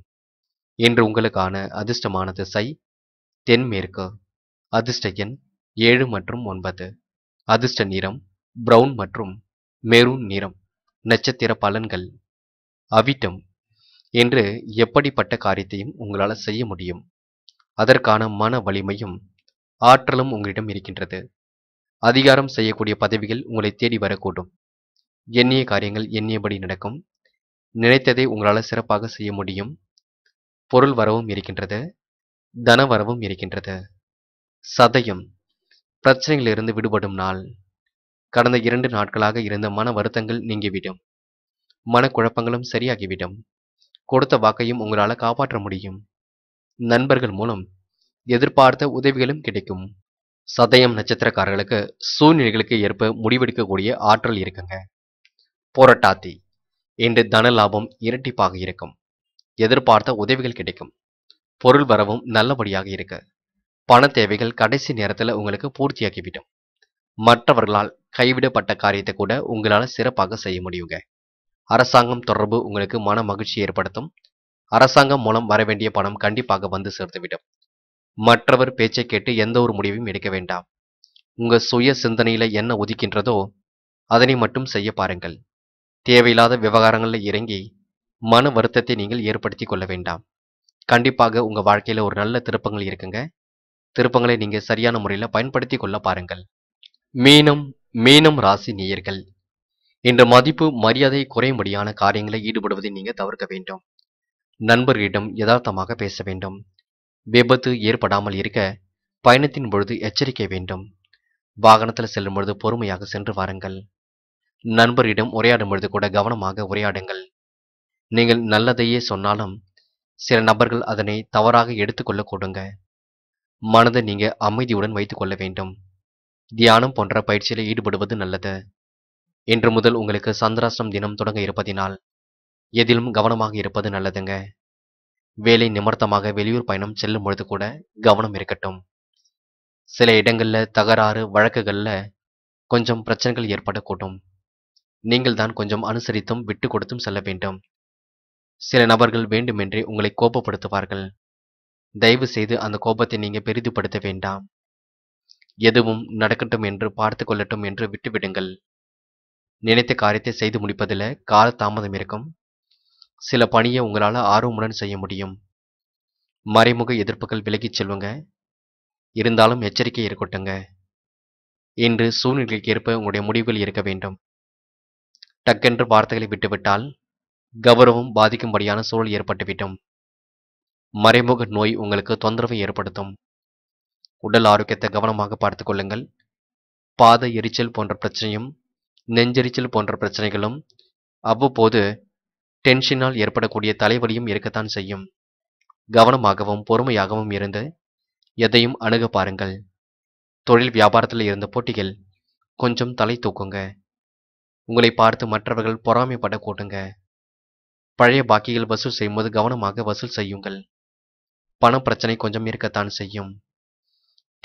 என்று உங்களுக்கான அதிர்ஷ்டமான திசை தென்மேற்கு அதிர்ஷ்ட எண் ஏழு மற்றும் ஒன்பது அதிர்ஷ்ட நிறம் ப்ரௌன் மற்றும் மெரூன் நிறம் நட்சத்திர பலன்கள் அவிட்டம் என்று எப்படிப்பட்ட காரியத்தையும் உங்களால் செய்ய முடியும் அதற்கான மன வலிமையும் ஆற்றலும் உங்களிடம் இருக்கின்றது அதிகாரம் செய்யக்கூடிய பதவிகள் உங்களை தேடி வரக்கூடும் எண்ணிய காரியங்கள் எண்ணியபடி நடக்கும் நினைத்ததை உங்களால் சிறப்பாக செய்ய முடியும் பொருள் வரவும் இருக்கின்றது தன வரவும் இருக்கின்றது சதயம் பிரச்சனைகளிலிருந்து விடுபடும் நாள் கடந்த இரண்டு நாட்களாக இருந்த மன வருத்தங்கள் நீங்கிவிடும் மனக்குழப்பங்களும் சரியாகிவிடும் கொடுத்த வாக்கையும் உங்களால் காப்பாற்ற முடியும் நண்பர்கள் மூலம் எதிர்பார்த்த உதவிகளும் கிடைக்கும் சதயம் நட்சத்திரக்காரர்களுக்கு சூழ்நிலைகளுக்கு ஏற்ப முடிவெடுக்கக்கூடிய ஆற்றல் இருக்குங்க போராட்டாத்தி இன்று தன லாபம் இரட்டிப்பாக இருக்கும் எதிர்பார்த்த உதவிகள் கிடைக்கும் பொருள் வரவும் நல்லபடியாக இருக்கு பண தேவைகள் கடைசி நேரத்தில் உங்களுக்கு பூர்த்தியாக்கிவிடும் மற்றவர்களால் கைவிடப்பட்ட காரியத்தை கூட உங்களால் சிறப்பாக செய்ய முடியுங்க அரசாங்கம் தொடர்பு உங்களுக்கு மன மகிழ்ச்சி ஏற்படுத்தும் அரசாங்கம் மூலம் வர வேண்டிய பணம் கண்டிப்பாக வந்து சேர்த்துவிடும் மற்றவர் பேச்சை கேட்டு எந்த ஒரு முடிவையும் எடுக்க வேண்டாம் உங்க சுய சிந்தனையில என்ன ஒதுக்கின்றதோ அதனை மட்டும் செய்ய பாருங்கள் தேவையில்லாத விவகாரங்களில் இறங்கி மன வருத்தத்தை நீங்கள் ஏற்படுத்தி கொள்ள வேண்டாம் கண்டிப்பாக உங்க வாழ்க்கையில ஒரு நல்ல திருப்பங்கள் இருக்குங்க திருப்பங்களை நீங்க சரியான முறையில பயன்படுத்தி கொள்ள பாருங்கள் மீனம் மீனம் ராசி நேயர்கள் இன்று மதிப்பு மரியாதை குறையும்படியான காரியங்களை ஈடுபடுவதை நீங்க தவிர்க்க வேண்டும் நண்பர்களிடம் யதார்த்தமாக பேச வேண்டும் விபத்து ஏற்படாமல் இருக்க பயணத்தின் பொழுது எச்சரிக்கை வேண்டும் வாகனத்தில் செல்லும் பொழுது பொறுமையாக சென்று வாருங்கள் நண்பரிடம் உரையாடும் பொழுது கூட கவனமாக உரையாடுங்கள் நீங்கள் நல்லதையே சொன்னாலும் சில நபர்கள் அதனை தவறாக எடுத்துக்கொள்ள கூடுங்க மனதை நீங்க அமைதியுடன் வைத்துக்கொள்ள வேண்டும் தியானம் போன்ற பயிற்சியில் ஈடுபடுவது நல்லது இன்று முதல் உங்களுக்கு சந்திராசிரம் தினம் தொடங்க இருப்பதினால் எதிலும் கவனமாக இருப்பது நல்லதுங்க வேலை நிமர்த்தமாக வெளியூர் பயணம் செல்லும் பொழுது கூட கவனம் இருக்கட்டும் சில இடங்களில் தகராறு வழக்குகளில் கொஞ்சம் பிரச்சனைகள் ஏற்படக்கூடும் நீங்கள் தான் கொஞ்சம் அனுசரித்தும் விட்டு கொடுத்தும் செல்ல வேண்டும் சில நபர்கள் வேண்டுமென்றே உங்களை கோபப்படுத்துவார்கள் தயவு செய்து அந்த கோபத்தை நீங்க பெரிதுபடுத்த வேண்டாம் எதுவும் நடக்கட்டும் என்று பார்த்து கொள்ளட்டும் என்று விட்டுவிடுங்கள் நினைத்த காரியத்தை செய்து முடிப்பதில் கால தாமதம் இருக்கும் சில பணியை உங்களால் ஆர்வமுடன் செய்ய முடியும் மறைமுக எதிர்ப்புகள் விலகிச் செல்வங்க இருந்தாலும் எச்சரிக்கை இருக்கட்டுங்க இன்று சூழ்நிலைக்கு ஏற்ப உங்களுடைய முடிவுகள் இருக்க வேண்டும் டக்கென்று வார்த்தைகளை விட்டுவிட்டால் கௌரவம் பாதிக்கும்படியான சூழல் ஏற்பட்டுவிட்டும் மறைமுக நோய் உங்களுக்கு தொந்தரவை ஏற்படுத்தும் உடல் ஆரோக்கியத்தை கவனமாக பார்த்து கொள்ளுங்கள் பாத எரிச்சல் போன்ற பிரச்சனையும் நெஞ்செரிச்சல் போன்ற பிரச்சனைகளும் அவ்வப்போது டென்ஷனால் ஏற்படக்கூடிய தலைவலியும் இருக்கத்தான் செய்யும் கவனமாகவும் பொறுமையாகவும் இருந்து எதையும் அணுக பாருங்கள் தொழில் வியாபாரத்தில் இருந்த போட்டிகள் கொஞ்சம் தலை தூக்குங்க உங்களை பார்த்து மற்றவர்கள் பொறாமைப்பட கூட்டுங்க பழைய பாக்கிகள் வசூல் செய்யும்போது கவனமாக வசூல் செய்யுங்கள் பண பிரச்சனை கொஞ்சம் இருக்கத்தான் செய்யும்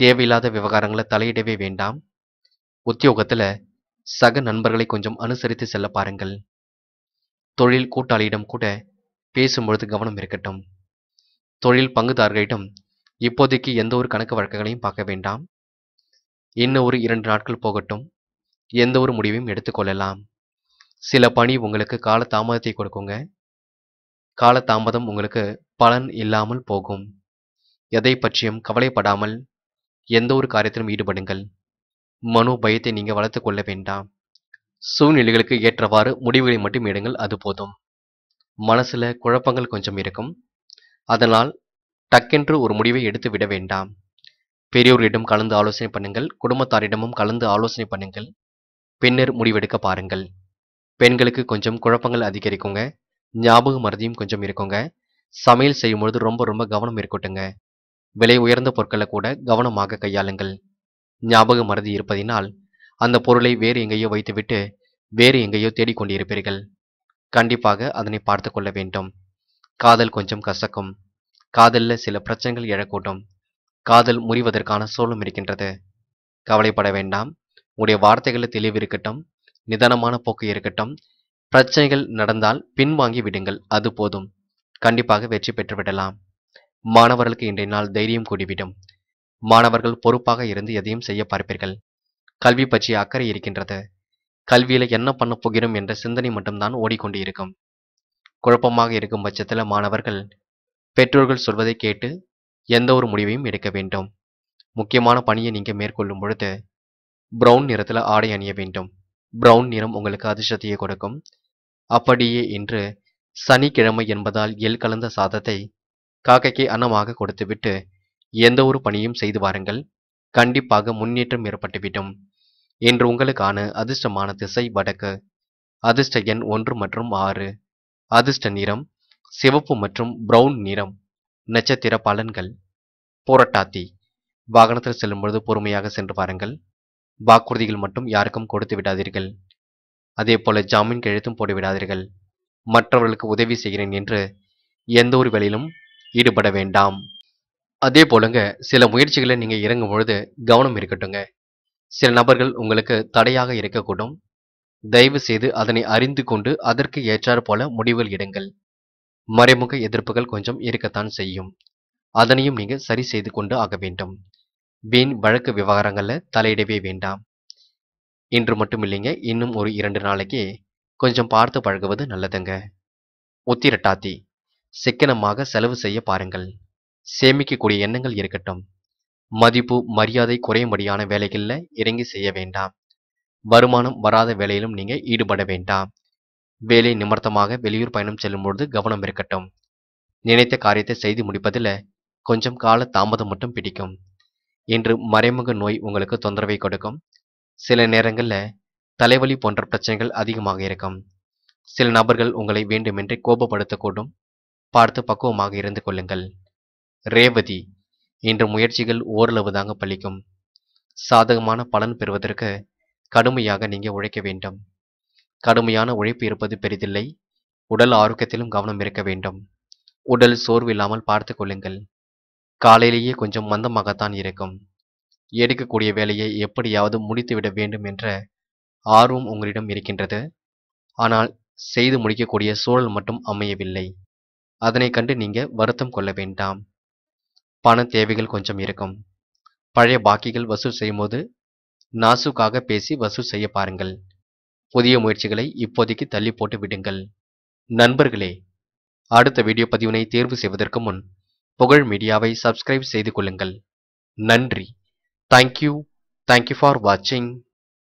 தேவையில்லாத விவகாரங்களை தலையிடவே வேண்டாம் உத்தியோகத்தில் சக நண்பர்களை கொஞ்சம் அனுசரித்து செல்ல பாருங்கள் தொழில் கூட்டாளியிடம் கூட பேசும்பொழுது கவனம் இருக்கட்டும் தொழில் பங்குதாரர்களிடம் இப்போதைக்கு எந்த ஒரு கணக்கு வழக்குகளையும் பார்க்க வேண்டாம் இன்னும் ஒரு இரண்டு நாட்கள் போகட்டும் எந்த ஒரு முடிவையும் எடுத்துக்கொள்ளலாம் சில பணி உங்களுக்கு கால தாமதத்தை கொடுக்குங்க கால தாமதம் உங்களுக்கு பலன் இல்லாமல் போகும் எதை பற்றியும் கவலைப்படாமல் எந்த ஒரு காரியத்திலும் ஈடுபடுங்கள் மனு பயத்தை நீங்கள் வளர்த்து கொள்ள வேண்டாம் சூழ்நிலைகளுக்கு ஏற்றவாறு முடிவுகளை மட்டும் எடுங்கள் அது போதும் மனசில் குழப்பங்கள் கொஞ்சம் இருக்கும் அதனால் டக்கென்று ஒரு முடிவை எடுத்து விட வேண்டாம் பெரியோரிடம் கலந்து ஆலோசனை பண்ணுங்கள் குடும்பத்தாரிடமும் கலந்து ஆலோசனை பண்ணுங்கள் பின்னர் முடிவெடுக்க பாருங்கள் பெண்களுக்கு கொஞ்சம் குழப்பங்கள் அதிகரிக்குங்க ஞாபக மருதியும் கொஞ்சம் இருக்குங்க சமையல் செய்யும்பொழுது ரொம்ப ரொம்ப கவனம் இருக்கட்டுங்க விலை உயர்ந்த பொருட்களை கூட கவனமாக கையாளுங்கள் ஞாபக மருதி இருப்பதினால் அந்த பொருளை வேறு எங்கேயோ வைத்துவிட்டு வேறு எங்கேயோ தேடிக்கொண்டிருப்பீர்கள் கண்டிப்பாக அதனை பார்த்து கொள்ள வேண்டும் காதல் கொஞ்சம் கசக்கும் காதலில் சில பிரச்சனைகள் எழக்கூடும் காதல் முறிவதற்கான சூழலும் இருக்கின்றது கவலைப்பட வேண்டாம் உடைய வார்த்தைகளில் தெளிவு இருக்கட்டும் நிதானமான போக்கு இருக்கட்டும் பிரச்சனைகள் நடந்தால் பின்வாங்கி விடுங்கள் அது போதும் கண்டிப்பாக வெற்றி பெற்றுவிடலாம் மாணவர்களுக்கு இன்றைய நாள் தைரியம் கூடிவிடும் மாணவர்கள் பொறுப்பாக இருந்து எதையும் செய்ய பார்ப்பீர்கள் கல்வி பற்றிய அக்கறை இருக்கின்றது கல்வியில என்ன பண்ண போகிறோம் என்ற சிந்தனை மட்டும்தான் ஓடிக்கொண்டு இருக்கும் குழப்பமாக இருக்கும் பட்சத்தில் மாணவர்கள் பெற்றோர்கள் சொல்வதை கேட்டு எந்த ஒரு முடிவையும் எடுக்க வேண்டும் முக்கியமான பணியை நீங்கள் மேற்கொள்ளும் பொழுது ப்ரௌன் நிறத்தில் ஆடை அணிய வேண்டும் ப்ரௌன் நிறம் உங்களுக்கு அதிர்ஷ்டத்தையே கொடுக்கும் அப்படியே இன்று சனிக்கிழமை என்பதால் எல் கலந்த சாதத்தை காக்கைக்கு அன்னமாக கொடுத்துவிட்டு எந்த ஒரு பணியும் செய்து வாருங்கள் கண்டிப்பாக முன்னேற்றம் ஏற்பட்டுவிடும் இன்று உங்களுக்கான அதிர்ஷ்டமான திசை வடக்கு அதிர்ஷ்ட எண் ஒன்று மற்றும் ஆறு அதிர்ஷ்ட நிறம் சிவப்பு மற்றும் பிரவுன் நிறம் நட்சத்திர பலன்கள் போராட்டாத்தி வாகனத்தில் செல்லும்பொழுது பொறுமையாக சென்று பாருங்கள் வாக்குறுதிகள் மட்டும் யாருக்கும் கொடுத்து விடாதீர்கள் அதே போல ஜாமீன் கெழுத்தும் விடாதீர்கள் மற்றவர்களுக்கு உதவி செய்கிறேன் என்று எந்த ஒரு வேலையிலும் ஈடுபட வேண்டாம் அதே போலங்க சில முயற்சிகளை நீங்கள் இறங்கும் பொழுது கவனம் இருக்கட்டுங்க சில நபர்கள் உங்களுக்கு தடையாக இருக்கக்கூடும் தயவு செய்து அதனை அறிந்து கொண்டு அதற்கு ஏற்றாற் போல முடிவுகள் எடுங்கள் மறைமுக எதிர்ப்புகள் கொஞ்சம் இருக்கத்தான் செய்யும் அதனையும் நீங்க சரி செய்து கொண்டு ஆக வேண்டும் வீண் வழக்கு விவகாரங்கள்ல தலையிடவே வேண்டாம் இன்று மட்டும் இல்லைங்க இன்னும் ஒரு இரண்டு நாளைக்கு கொஞ்சம் பார்த்து பழகுவது நல்லதுங்க உத்திரட்டாத்தி சிக்கனமாக செலவு செய்ய பாருங்கள் சேமிக்கக்கூடிய எண்ணங்கள் இருக்கட்டும் மதிப்பு மரியாதை குறையும்படியான வேலைகளில் இறங்கி செய்ய வேண்டாம் வருமானம் வராத வேலையிலும் நீங்கள் ஈடுபட வேண்டாம் வேலை நிமர்த்தமாக வெளியூர் பயணம் செல்லும் பொழுது கவனம் இருக்கட்டும் நினைத்த காரியத்தை செய்து முடிப்பதில் கொஞ்சம் கால தாமதம் மட்டும் பிடிக்கும் என்று மறைமுக நோய் உங்களுக்கு தொந்தரவை கொடுக்கும் சில நேரங்களில் தலைவலி போன்ற பிரச்சனைகள் அதிகமாக இருக்கும் சில நபர்கள் உங்களை வேண்டுமென்றே கோபப்படுத்தக்கூடும் பார்த்து பக்குவமாக இருந்து கொள்ளுங்கள் ரேவதி இன்று முயற்சிகள் ஓரளவு தாங்க பழிக்கும் சாதகமான பலன் பெறுவதற்கு கடுமையாக நீங்கள் உழைக்க வேண்டும் கடுமையான உழைப்பு இருப்பது பெரிதில்லை உடல் ஆரோக்கியத்திலும் கவனம் இருக்க வேண்டும் உடல் சோர்வு இல்லாமல் பார்த்து கொள்ளுங்கள் காலையிலேயே கொஞ்சம் மந்தமாகத்தான் இருக்கும் எடுக்கக்கூடிய வேலையை எப்படியாவது முடித்துவிட வேண்டும் என்ற ஆர்வம் உங்களிடம் இருக்கின்றது ஆனால் செய்து முடிக்கக்கூடிய சூழல் மட்டும் அமையவில்லை அதனை கண்டு நீங்க வருத்தம் கொள்ள வேண்டாம் பண தேவைகள் கொஞ்சம் இருக்கும் பழைய பாக்கிகள் வசூல் செய்யும்போது நாசுக்காக பேசி வசூல் செய்ய பாருங்கள் புதிய முயற்சிகளை இப்போதைக்கு தள்ளி போட்டு விடுங்கள் நண்பர்களே அடுத்த வீடியோ பதிவினை தேர்வு செய்வதற்கு முன் புகழ் மீடியாவை சப்ஸ்கிரைப் செய்து கொள்ளுங்கள் நன்றி தேங்க்யூ தேங்க்யூ ஃபார் வாட்சிங்